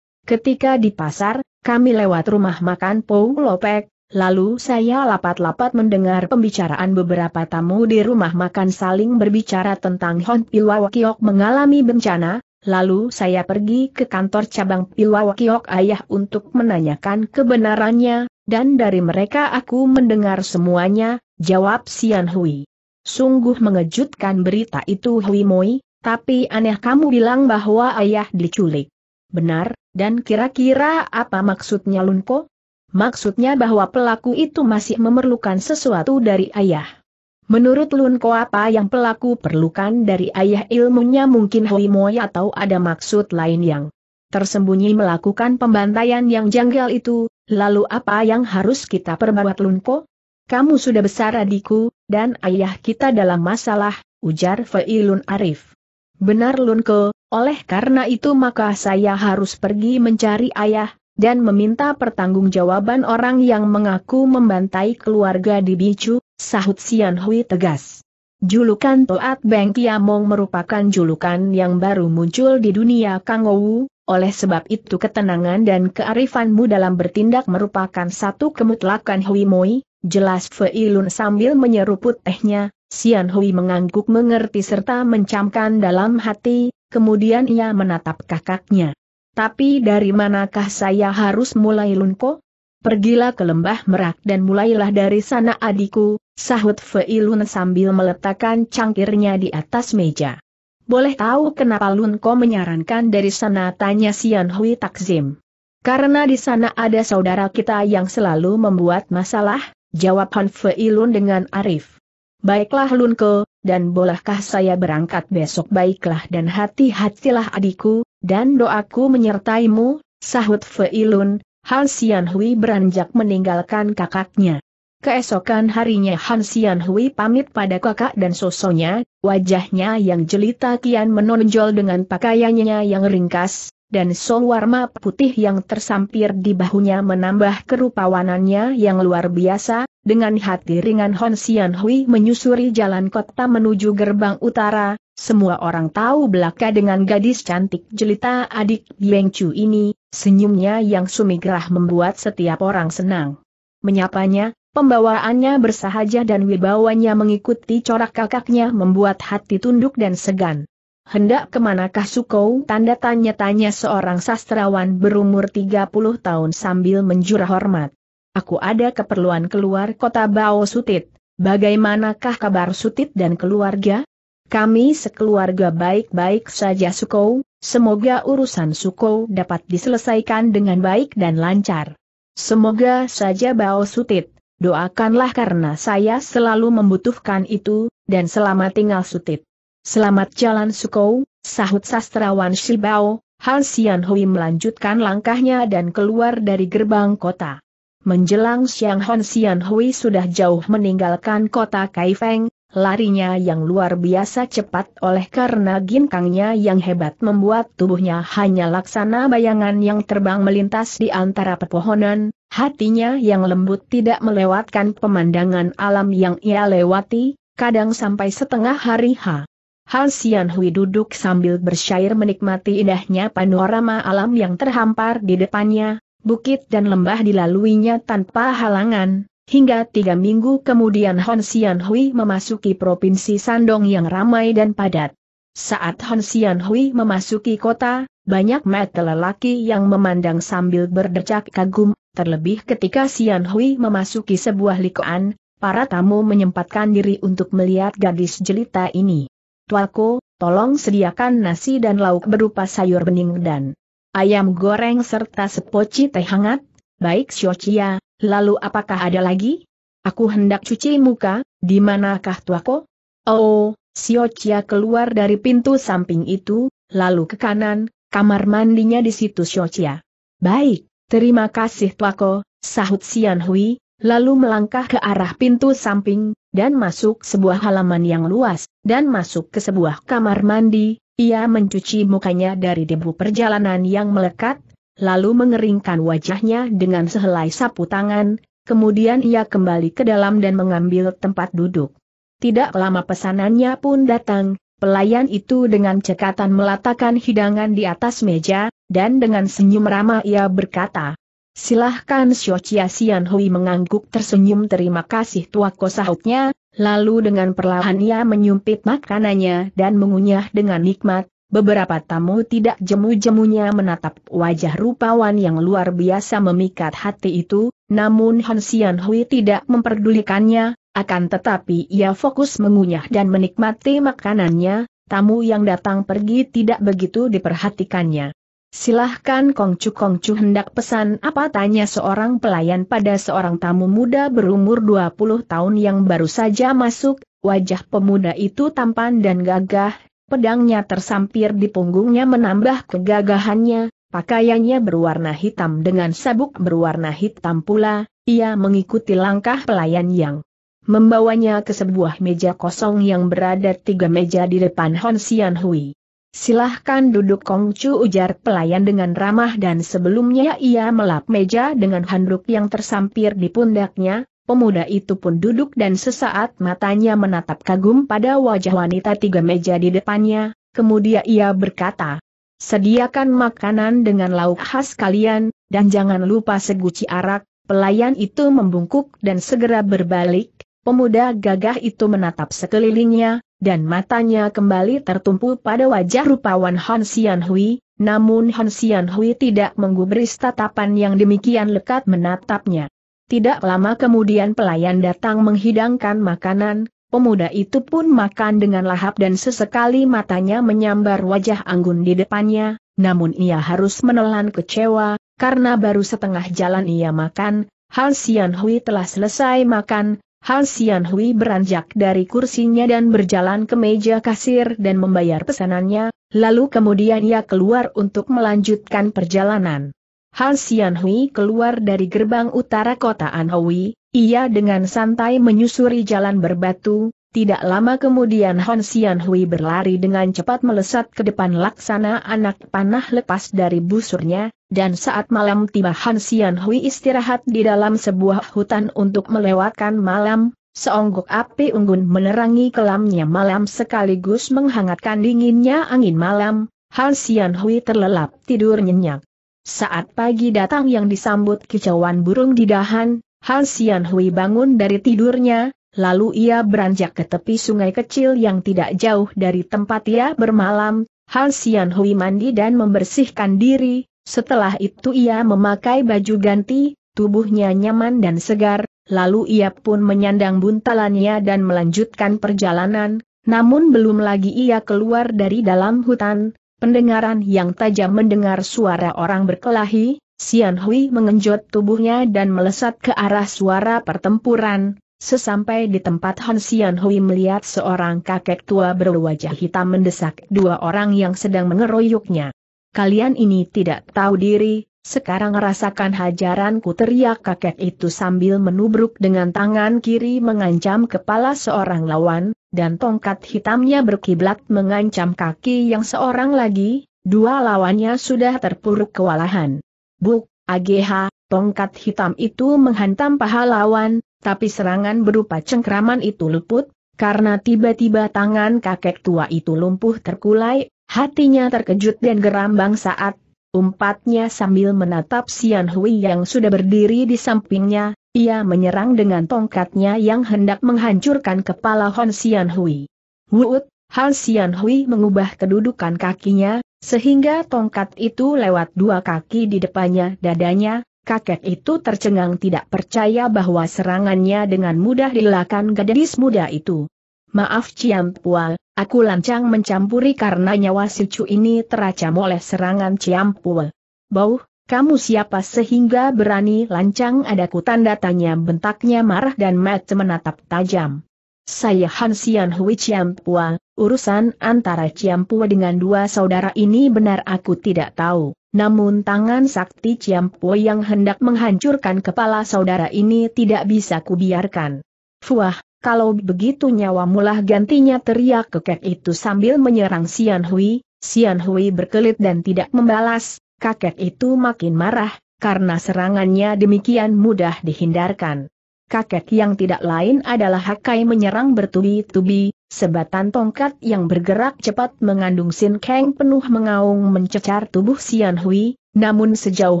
Ketika di pasar, kami lewat rumah makan Pou Lopek, lalu saya lapat-lapat mendengar pembicaraan beberapa tamu di rumah makan saling berbicara tentang Hon Pilwa Kiok mengalami bencana, Lalu saya pergi ke kantor cabang Piwawakiok ayah untuk menanyakan kebenarannya, dan dari mereka aku mendengar semuanya, jawab Sian Hui. Sungguh mengejutkan berita itu Hui Moi, tapi aneh kamu bilang bahwa ayah diculik. Benar, dan kira-kira apa maksudnya Lunko? Maksudnya bahwa pelaku itu masih memerlukan sesuatu dari ayah. Menurut Lun Ko apa yang pelaku perlukan dari ayah ilmunya mungkin Hui Moi atau ada maksud lain yang tersembunyi melakukan pembantaian yang janggal itu, lalu apa yang harus kita perbuat Lun Ko? Kamu sudah besar adikku, dan ayah kita dalam masalah, ujar Fei Lun Arif. Benar Lun Ko, oleh karena itu maka saya harus pergi mencari ayah, dan meminta pertanggungjawaban orang yang mengaku membantai keluarga di Bicu, Sahut Sian Hui tegas. Julukan Toat Beng Kiamong merupakan julukan yang baru muncul di dunia Wu, oleh sebab itu ketenangan dan kearifanmu dalam bertindak merupakan satu kemutlakan Hui Moi, jelas Fei Lun sambil menyeruput tehnya, Sian Hui mengangguk mengerti serta mencamkan dalam hati, kemudian ia menatap kakaknya. Tapi dari manakah saya harus mulai Lunko? Pergilah ke lembah Merak dan mulailah dari sana adikku, Sahut Fei sambil meletakkan cangkirnya di atas meja. Boleh tahu kenapa Lun Ko menyarankan dari sana tanya Sian Hui Takzim. Karena di sana ada saudara kita yang selalu membuat masalah, jawab Han Fei dengan arif. Baiklah Lun Ko, dan bolehkah saya berangkat besok baiklah dan hati-hatilah adikku, dan doaku menyertaimu, sahut Fei Lun, Han Sian Hui beranjak meninggalkan kakaknya. Keesokan harinya Han Xian Hui pamit pada kakak dan sosonya, wajahnya yang jelita kian menonjol dengan pakaiannya yang ringkas, dan solwarma putih yang tersampir di bahunya menambah kerupawanannya yang luar biasa, dengan hati ringan Han Xian Hui menyusuri jalan kota menuju gerbang utara, semua orang tahu belaka dengan gadis cantik jelita adik Bieng Chu ini, senyumnya yang sumigrah membuat setiap orang senang. Menyapanya, Pembawaannya bersahaja dan wibawanya mengikuti corak kakaknya membuat hati tunduk dan segan. Hendak kemanakah Sukou? Tanda tanya-tanya seorang sastrawan berumur 30 tahun sambil menjurah hormat. Aku ada keperluan keluar kota Bao Sutit. Bagaimanakah kabar Sutit dan keluarga? Kami sekeluarga baik-baik saja Sukou, semoga urusan Sukou dapat diselesaikan dengan baik dan lancar. Semoga saja Bao Sutit Doakanlah karena saya selalu membutuhkan itu, dan selamat tinggal sutit. Selamat jalan Sukou, sahut sastrawan Shibao, Han Sian Hui melanjutkan langkahnya dan keluar dari gerbang kota. Menjelang siang Han Sian Hui sudah jauh meninggalkan kota Kaifeng, Larinya yang luar biasa cepat oleh karena ginkangnya yang hebat membuat tubuhnya hanya laksana bayangan yang terbang melintas di antara pepohonan, hatinya yang lembut tidak melewatkan pemandangan alam yang ia lewati, kadang sampai setengah hari ha. Han Sian Hui duduk sambil bersyair menikmati indahnya panorama alam yang terhampar di depannya, bukit dan lembah dilaluinya tanpa halangan, Hingga tiga minggu kemudian Hon Sian Hui memasuki provinsi Sandong yang ramai dan padat. Saat Hon Sian Hui memasuki kota, banyak mata lelaki yang memandang sambil berdecak kagum, terlebih ketika Sian Hui memasuki sebuah likoan, para tamu menyempatkan diri untuk melihat gadis jelita ini. Ko, tolong sediakan nasi dan lauk berupa sayur bening dan ayam goreng serta sepoci teh hangat, baik Xiochia, Lalu apakah ada lagi? Aku hendak cuci muka, di manakah tuako? Oh, Sio Chia keluar dari pintu samping itu, lalu ke kanan, kamar mandinya di situ Sio Chia. Baik, terima kasih tuako, sahut Sian Hui, lalu melangkah ke arah pintu samping, dan masuk sebuah halaman yang luas, dan masuk ke sebuah kamar mandi, ia mencuci mukanya dari debu perjalanan yang melekat, lalu mengeringkan wajahnya dengan sehelai sapu tangan, kemudian ia kembali ke dalam dan mengambil tempat duduk. Tidak lama pesanannya pun datang, pelayan itu dengan cekatan meletakkan hidangan di atas meja, dan dengan senyum ramah ia berkata, Silahkan Chia Sian Hui mengangguk tersenyum terima kasih tuako sahutnya, lalu dengan perlahan ia menyumpit makanannya dan mengunyah dengan nikmat, Beberapa tamu tidak jemu-jemunya menatap wajah rupawan yang luar biasa memikat hati itu, namun Han Xian Hui tidak memperdulikannya, akan tetapi ia fokus mengunyah dan menikmati makanannya, tamu yang datang pergi tidak begitu diperhatikannya. Silahkan Kongcu Kongcu hendak pesan apa tanya seorang pelayan pada seorang tamu muda berumur 20 tahun yang baru saja masuk, wajah pemuda itu tampan dan gagah, pedangnya tersampir di punggungnya menambah kegagahannya, pakaiannya berwarna hitam dengan sabuk berwarna hitam pula, ia mengikuti langkah pelayan yang membawanya ke sebuah meja kosong yang berada tiga meja di depan Hon Sian Hui. Silahkan duduk Kong Chu ujar pelayan dengan ramah dan sebelumnya ia melap meja dengan handuk yang tersampir di pundaknya, Pemuda itu pun duduk dan sesaat matanya menatap kagum pada wajah wanita tiga meja di depannya, kemudian ia berkata, Sediakan makanan dengan lauk khas kalian, dan jangan lupa seguci arak, pelayan itu membungkuk dan segera berbalik, pemuda gagah itu menatap sekelilingnya, dan matanya kembali tertumpu pada wajah rupawan Han Xian Hui, namun Han Xian Hui tidak menggubris tatapan yang demikian lekat menatapnya. Tidak lama kemudian pelayan datang menghidangkan makanan, pemuda itu pun makan dengan lahap dan sesekali matanya menyambar wajah Anggun di depannya, namun ia harus menelan kecewa, karena baru setengah jalan ia makan, Hal Sian Hui telah selesai makan, Hal Sian Hui beranjak dari kursinya dan berjalan ke meja kasir dan membayar pesanannya, lalu kemudian ia keluar untuk melanjutkan perjalanan. Han Hui keluar dari gerbang utara kota Anhui, ia dengan santai menyusuri jalan berbatu, tidak lama kemudian Han Hui berlari dengan cepat melesat ke depan laksana anak panah lepas dari busurnya, dan saat malam tiba Han Hui istirahat di dalam sebuah hutan untuk melewatkan malam, Seonggok api unggun menerangi kelamnya malam sekaligus menghangatkan dinginnya angin malam, Han Hui terlelap tidur nyenyak. Saat pagi datang yang disambut kicauan burung di dahan, Han Xian Hui bangun dari tidurnya, lalu ia beranjak ke tepi sungai kecil yang tidak jauh dari tempat ia bermalam, Han Xian Hui mandi dan membersihkan diri, setelah itu ia memakai baju ganti, tubuhnya nyaman dan segar, lalu ia pun menyandang buntalannya dan melanjutkan perjalanan, namun belum lagi ia keluar dari dalam hutan, Pendengaran yang tajam mendengar suara orang berkelahi, Sian Hui mengenjot tubuhnya dan melesat ke arah suara pertempuran. Sesampai di tempat Han Sian Hui melihat seorang kakek tua berwajah hitam mendesak dua orang yang sedang mengeroyoknya. Kalian ini tidak tahu diri, sekarang rasakan hajaranku teriak kakek itu sambil menubruk dengan tangan kiri mengancam kepala seorang lawan, dan tongkat hitamnya berkiblat mengancam kaki yang seorang lagi, dua lawannya sudah terpuruk kewalahan. Buk, AGH, tongkat hitam itu menghantam paha lawan, tapi serangan berupa cengkraman itu luput, karena tiba-tiba tangan kakek tua itu lumpuh terkulai, hatinya terkejut dan geram gerambang saat, umpatnya sambil menatap Sian Hui yang sudah berdiri di sampingnya, ia menyerang dengan tongkatnya yang hendak menghancurkan kepala Hon Sian Hui. Wut, Hon Sian Hui mengubah kedudukan kakinya, sehingga tongkat itu lewat dua kaki di depannya dadanya, kakek itu tercengang tidak percaya bahwa serangannya dengan mudah dilakukan gadis muda itu. Maaf Ciam Pual, aku lancang mencampuri karena nyawa si Chu ini teracam oleh serangan Ciam Pual. Bauh, kamu siapa sehingga berani lancang adaku tanda tanya bentaknya marah dan Matt menatap tajam. Saya Han Xianhui Hui Pua, urusan antara Pua dengan dua saudara ini benar aku tidak tahu, namun tangan sakti Pua yang hendak menghancurkan kepala saudara ini tidak bisa kubiarkan. Fuah, kalau begitu nyawa mulah gantinya teriak kekek itu sambil menyerang Xianhui. Hui, Sian Hui berkelit dan tidak membalas, kakek itu makin marah, karena serangannya demikian mudah dihindarkan. Kakek yang tidak lain adalah Hakai menyerang bertubi-tubi, sebatan tongkat yang bergerak cepat mengandung Sin Kang penuh mengaung mencecar tubuh Sian Hui, namun sejauh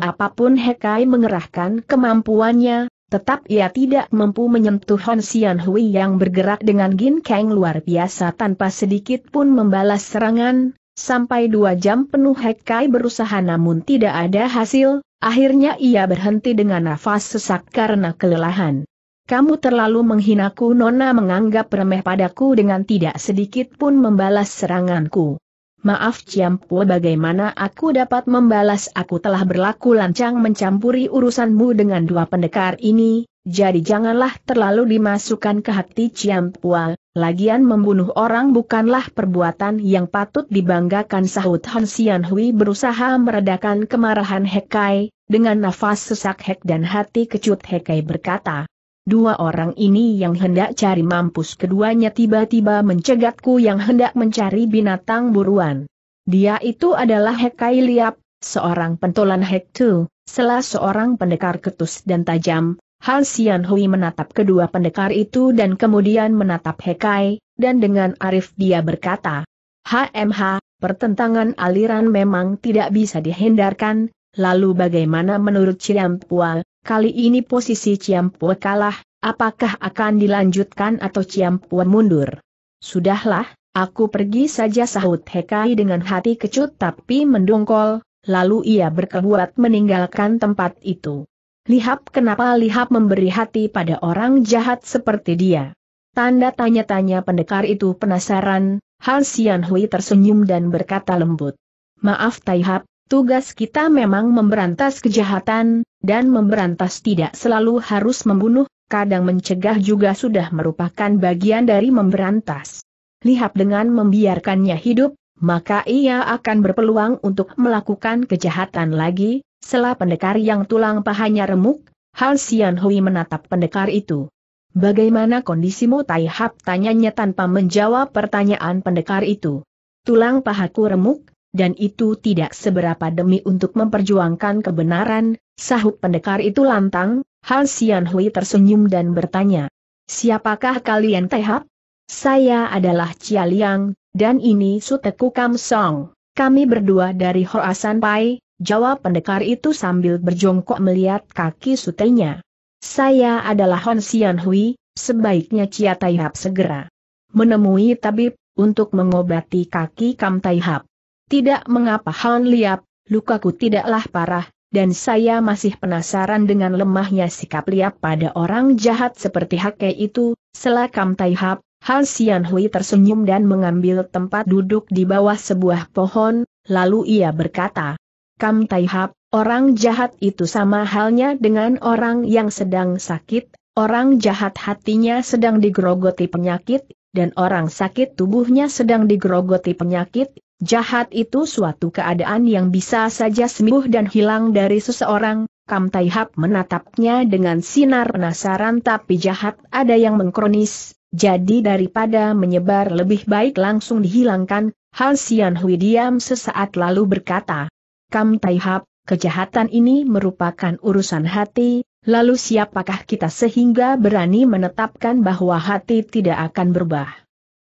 apapun Hakai mengerahkan kemampuannya, tetap ia tidak mampu menyentuh Hon Sian Hui yang bergerak dengan Gin Kang luar biasa tanpa sedikit pun membalas serangan, Sampai dua jam penuh Hekai berusaha namun tidak ada hasil, akhirnya ia berhenti dengan nafas sesak karena kelelahan. Kamu terlalu menghinaku Nona menganggap remeh padaku dengan tidak sedikit pun membalas seranganku. Maaf Ciampu bagaimana aku dapat membalas aku telah berlaku lancang mencampuri urusanmu dengan dua pendekar ini, jadi janganlah terlalu dimasukkan ke hati Pua, lagian membunuh orang bukanlah perbuatan yang patut dibanggakan sahut Han Sian Hui berusaha meredakan kemarahan Hekai, dengan nafas sesak Hek dan hati kecut Hekai berkata. Dua orang ini yang hendak cari mampus keduanya tiba-tiba mencegatku yang hendak mencari binatang buruan. Dia itu adalah Hekai Liap, seorang pentolan Hek Tu. salah seorang pendekar ketus dan tajam, Han Sian Hui menatap kedua pendekar itu dan kemudian menatap Hekai, dan dengan arif dia berkata, HMH, pertentangan aliran memang tidak bisa dihindarkan, lalu bagaimana menurut Puan? kali ini posisi Pua kalah, apakah akan dilanjutkan atau Puan mundur? Sudahlah, Aku pergi saja sahut Hekai dengan hati kecut tapi mendongkol, lalu ia berkebuat meninggalkan tempat itu. Lihap kenapa lihap memberi hati pada orang jahat seperti dia. Tanda tanya-tanya pendekar itu penasaran, Han Sian Hui tersenyum dan berkata lembut. Maaf Taihap, tugas kita memang memberantas kejahatan, dan memberantas tidak selalu harus membunuh, kadang mencegah juga sudah merupakan bagian dari memberantas. Lihap dengan membiarkannya hidup, maka ia akan berpeluang untuk melakukan kejahatan lagi, sela pendekar yang tulang pahanya remuk, Hal Sian Hui menatap pendekar itu. Bagaimana kondisimu Tai Hap tanyanya tanpa menjawab pertanyaan pendekar itu. Tulang pahaku remuk, dan itu tidak seberapa demi untuk memperjuangkan kebenaran, sahut pendekar itu lantang, Hal Sian Hui tersenyum dan bertanya. Siapakah kalian Tai Hap? Saya adalah Cialiang. Liang, dan ini Suteku Kam Song. Kami berdua dari Hoasan Pai, jawab pendekar itu sambil berjongkok melihat kaki sutenya. Saya adalah Hon Sian Hui, sebaiknya Cia Taihap segera menemui tabib untuk mengobati kaki Kam Taihap. Tidak mengapa Hon Liap, lukaku tidaklah parah, dan saya masih penasaran dengan lemahnya sikap Liap pada orang jahat seperti Hake itu, selah Kam Taihap, Hal Sian Hui tersenyum dan mengambil tempat duduk di bawah sebuah pohon, lalu ia berkata, Kam Tai orang jahat itu sama halnya dengan orang yang sedang sakit, orang jahat hatinya sedang digerogoti penyakit, dan orang sakit tubuhnya sedang digerogoti penyakit, jahat itu suatu keadaan yang bisa saja sembuh dan hilang dari seseorang, Kam Tai menatapnya dengan sinar penasaran tapi jahat ada yang mengkronis, jadi daripada menyebar lebih baik langsung dihilangkan, Han Sian Hui diam sesaat lalu berkata. Kam Tai Hap, kejahatan ini merupakan urusan hati, lalu siapakah kita sehingga berani menetapkan bahwa hati tidak akan berubah?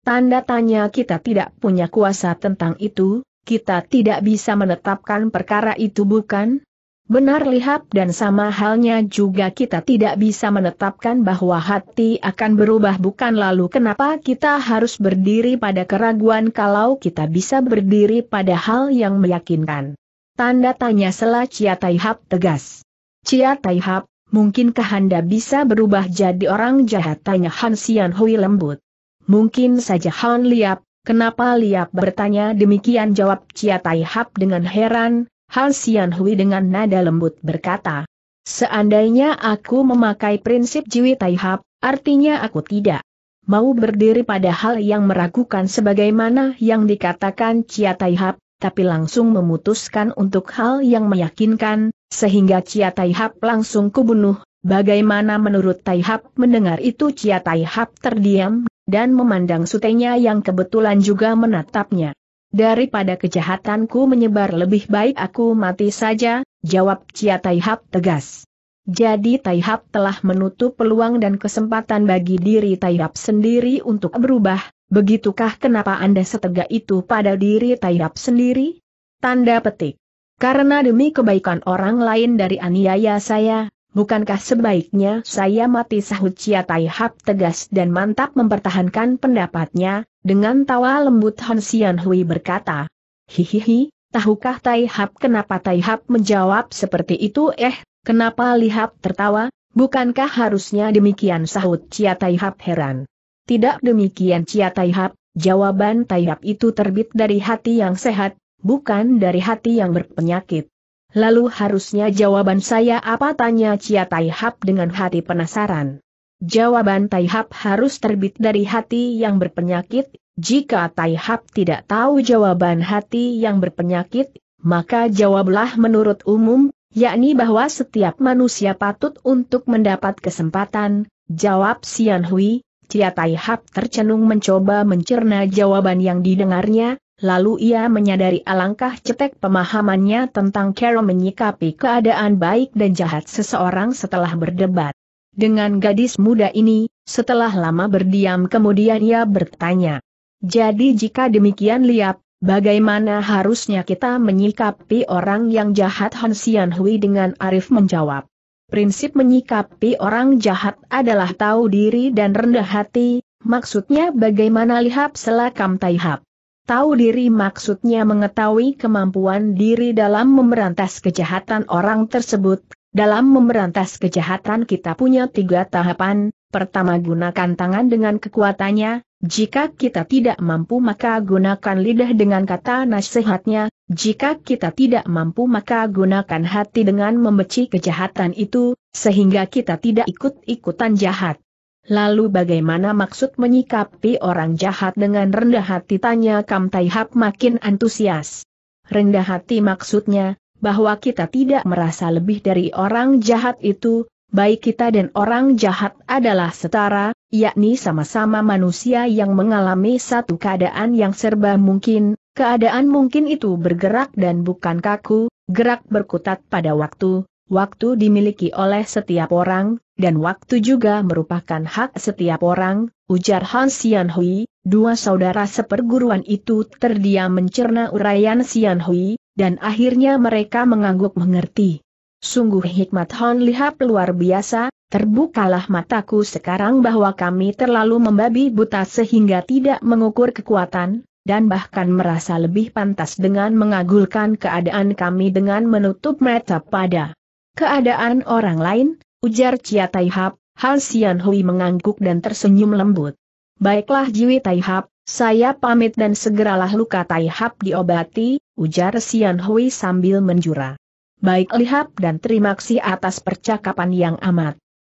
Tanda tanya kita tidak punya kuasa tentang itu, kita tidak bisa menetapkan perkara itu bukan? Benar lihap dan sama halnya juga kita tidak bisa menetapkan bahwa hati akan berubah bukan lalu kenapa kita harus berdiri pada keraguan kalau kita bisa berdiri pada hal yang meyakinkan. Tanda tanya Selah Cia Taihap tegas. Cia Taihap, mungkinkah Anda bisa berubah jadi orang jahat tanya Han Sian Hui lembut. Mungkin saja Han Liap, kenapa Liap bertanya demikian jawab Cia Taihap dengan heran, Hal Xian Hui dengan nada lembut berkata, Seandainya aku memakai prinsip jiwi Taihap, artinya aku tidak mau berdiri pada hal yang meragukan sebagaimana yang dikatakan Chia Taihap, tapi langsung memutuskan untuk hal yang meyakinkan, sehingga Chia Taihap langsung kubunuh. Bagaimana menurut Taihap mendengar itu Chia Taihap terdiam, dan memandang sutenya yang kebetulan juga menatapnya. Daripada kejahatanku menyebar lebih baik aku mati saja, jawab Cia Taihap tegas. Jadi Taihap telah menutup peluang dan kesempatan bagi diri Taihap sendiri untuk berubah, begitukah kenapa Anda setega itu pada diri Taihap sendiri? Tanda petik. Karena demi kebaikan orang lain dari aniaya saya, Bukankah sebaiknya saya mati sahut Chia Tai Hap tegas dan mantap mempertahankan pendapatnya, dengan tawa lembut Han Xian Hui berkata, Hihihi, tahukah Tai Hap kenapa Tai Hap menjawab seperti itu eh, kenapa Lihap tertawa, bukankah harusnya demikian sahut Chia Tai Hap heran. Tidak demikian Chia Tai Hap, jawaban Tai Hap itu terbit dari hati yang sehat, bukan dari hati yang berpenyakit. Lalu harusnya jawaban saya apa tanya Cia Taihap dengan hati penasaran. Jawaban Taihap harus terbit dari hati yang berpenyakit, jika Taihap tidak tahu jawaban hati yang berpenyakit, maka jawablah menurut umum, yakni bahwa setiap manusia patut untuk mendapat kesempatan, jawab Sian Hui, Cia Taihap tercenung mencoba mencerna jawaban yang didengarnya, lalu ia menyadari alangkah cetek pemahamannya tentang cara menyikapi keadaan baik dan jahat seseorang setelah berdebat. Dengan gadis muda ini, setelah lama berdiam kemudian ia bertanya. Jadi jika demikian liap, bagaimana harusnya kita menyikapi orang yang jahat Han Sian Hui dengan arif menjawab. Prinsip menyikapi orang jahat adalah tahu diri dan rendah hati, maksudnya bagaimana lihap selakam taihap. Tahu diri maksudnya mengetahui kemampuan diri dalam memberantas kejahatan orang tersebut. Dalam memberantas kejahatan kita punya tiga tahapan. Pertama gunakan tangan dengan kekuatannya, jika kita tidak mampu maka gunakan lidah dengan kata nasihatnya, jika kita tidak mampu maka gunakan hati dengan membenci kejahatan itu, sehingga kita tidak ikut-ikutan jahat. Lalu bagaimana maksud menyikapi orang jahat dengan rendah hati tanya Kam Tai makin antusias. Rendah hati maksudnya, bahwa kita tidak merasa lebih dari orang jahat itu, baik kita dan orang jahat adalah setara, yakni sama-sama manusia yang mengalami satu keadaan yang serba mungkin, keadaan mungkin itu bergerak dan bukan kaku, gerak berkutat pada waktu, waktu dimiliki oleh setiap orang, dan waktu juga merupakan hak setiap orang, ujar Han Xian Hui, dua saudara seperguruan itu terdiam mencerna uraian Xian Hui, dan akhirnya mereka mengangguk mengerti. Sungguh hikmat Han Lihap luar biasa, terbukalah mataku sekarang bahwa kami terlalu membabi buta sehingga tidak mengukur kekuatan, dan bahkan merasa lebih pantas dengan mengagulkan keadaan kami dengan menutup mata pada Keadaan orang lain, ujar Chia Taihap, Hal Sian Hui mengangguk dan tersenyum lembut. Baiklah Jiwi Taihap, saya pamit dan segeralah luka Taihap diobati, ujar Sian Hui sambil menjura. Baik lihap dan terima kasih atas percakapan yang amat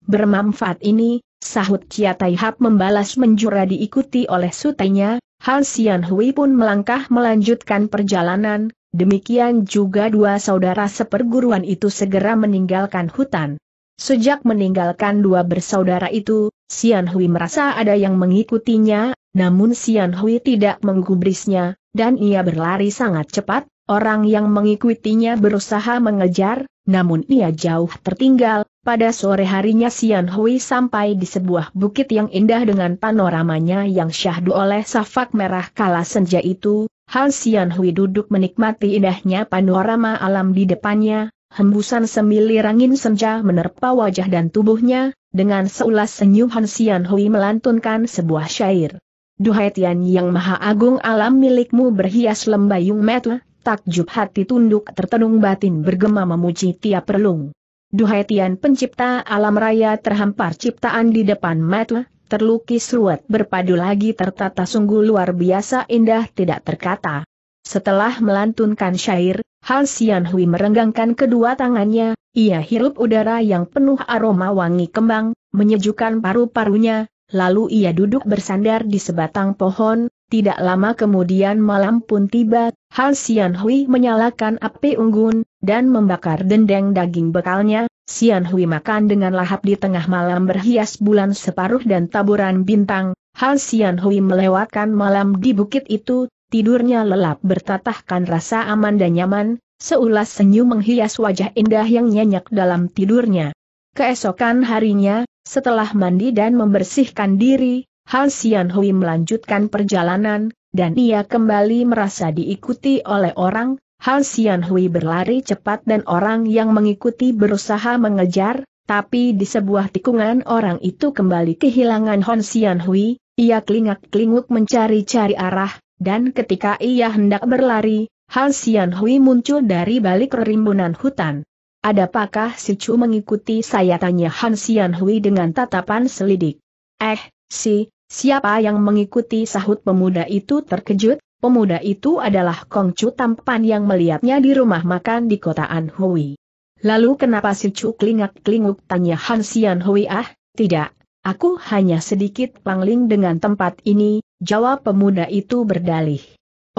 bermanfaat ini, sahut Chia Taihap membalas menjura diikuti oleh sutenya, Hal Sian Hui pun melangkah melanjutkan perjalanan, Demikian juga dua saudara seperguruan itu segera meninggalkan hutan. Sejak meninggalkan dua bersaudara itu, Sian Hui merasa ada yang mengikutinya, namun Sian Hui tidak menggubrisnya, dan ia berlari sangat cepat, orang yang mengikutinya berusaha mengejar, namun ia jauh tertinggal, pada sore harinya Sian Hui sampai di sebuah bukit yang indah dengan panoramanya yang syahdu oleh safak merah kala senja itu, Han Xian Hui duduk menikmati indahnya panorama alam di depannya, hembusan semilir angin senja menerpa wajah dan tubuhnya, dengan seulas senyum Han Xian Hui melantunkan sebuah syair. Duhai Tian yang maha agung alam milikmu berhias lembayung metu, takjub hati tunduk tertenung batin bergema memuji tiap relung. Duhai Tian pencipta alam raya terhampar ciptaan di depan metu, terlukis ruwet berpadu lagi tertata sungguh luar biasa indah tidak terkata. Setelah melantunkan syair, Han Sianhui Hui merenggangkan kedua tangannya, ia hirup udara yang penuh aroma wangi kembang, menyejukkan paru-parunya, lalu ia duduk bersandar di sebatang pohon, tidak lama kemudian malam pun tiba, Han Sianhui Hui menyalakan api unggun, dan membakar dendeng daging bekalnya, Sian Hui makan dengan lahap di tengah malam berhias bulan separuh dan taburan bintang, Hal Sian Hui melewatkan malam di bukit itu, tidurnya lelap bertatahkan rasa aman dan nyaman, seulas senyum menghias wajah indah yang nyenyak dalam tidurnya. Keesokan harinya, setelah mandi dan membersihkan diri, Hal Sian Hui melanjutkan perjalanan, dan ia kembali merasa diikuti oleh orang, Han Sian Hui berlari cepat dan orang yang mengikuti berusaha mengejar, tapi di sebuah tikungan orang itu kembali kehilangan Han Sian Hui, ia kelingak-kelinguk mencari-cari arah, dan ketika ia hendak berlari, Han Sian Hui muncul dari balik rerimbunan hutan. Adapakah si Chu mengikuti saya tanya Han Sian Hui dengan tatapan selidik. Eh, si, siapa yang mengikuti sahut pemuda itu terkejut, Pemuda itu adalah Kong Chu Tampan yang melihatnya di rumah makan di kota Anhui. Lalu kenapa si Chu klingak-klinguk tanya Han Xian Hui ah, tidak, aku hanya sedikit pangling dengan tempat ini, jawab pemuda itu berdalih.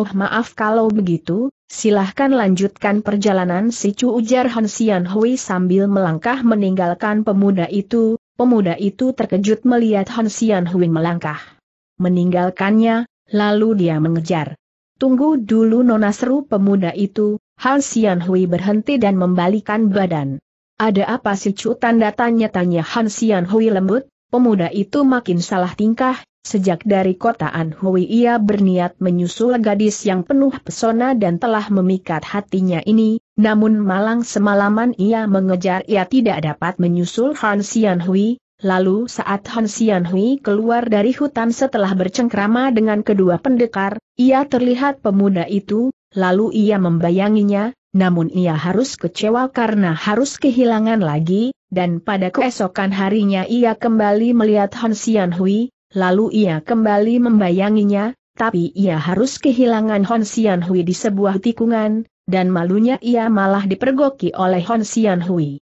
Oh maaf kalau begitu, silahkan lanjutkan perjalanan si Chu ujar Han Xian Hui sambil melangkah meninggalkan pemuda itu, pemuda itu terkejut melihat Han Xian Hui melangkah. Meninggalkannya, Lalu dia mengejar. Tunggu dulu nona seru pemuda itu, Hansian Sian Hui berhenti dan membalikan badan. Ada apa sih cu tanda tanya-tanya Han Sian Hui lembut, pemuda itu makin salah tingkah, sejak dari kota An Hui ia berniat menyusul gadis yang penuh pesona dan telah memikat hatinya ini, namun malang semalaman ia mengejar ia tidak dapat menyusul Han Sian Hui, Lalu saat Han Xianhui Hui keluar dari hutan setelah bercengkrama dengan kedua pendekar, ia terlihat pemuda itu, lalu ia membayanginya, namun ia harus kecewa karena harus kehilangan lagi, dan pada keesokan harinya ia kembali melihat Han Xianhui, Hui, lalu ia kembali membayanginya, tapi ia harus kehilangan Han Xianhui Hui di sebuah tikungan, dan malunya ia malah dipergoki oleh Han Xianhui. Hui.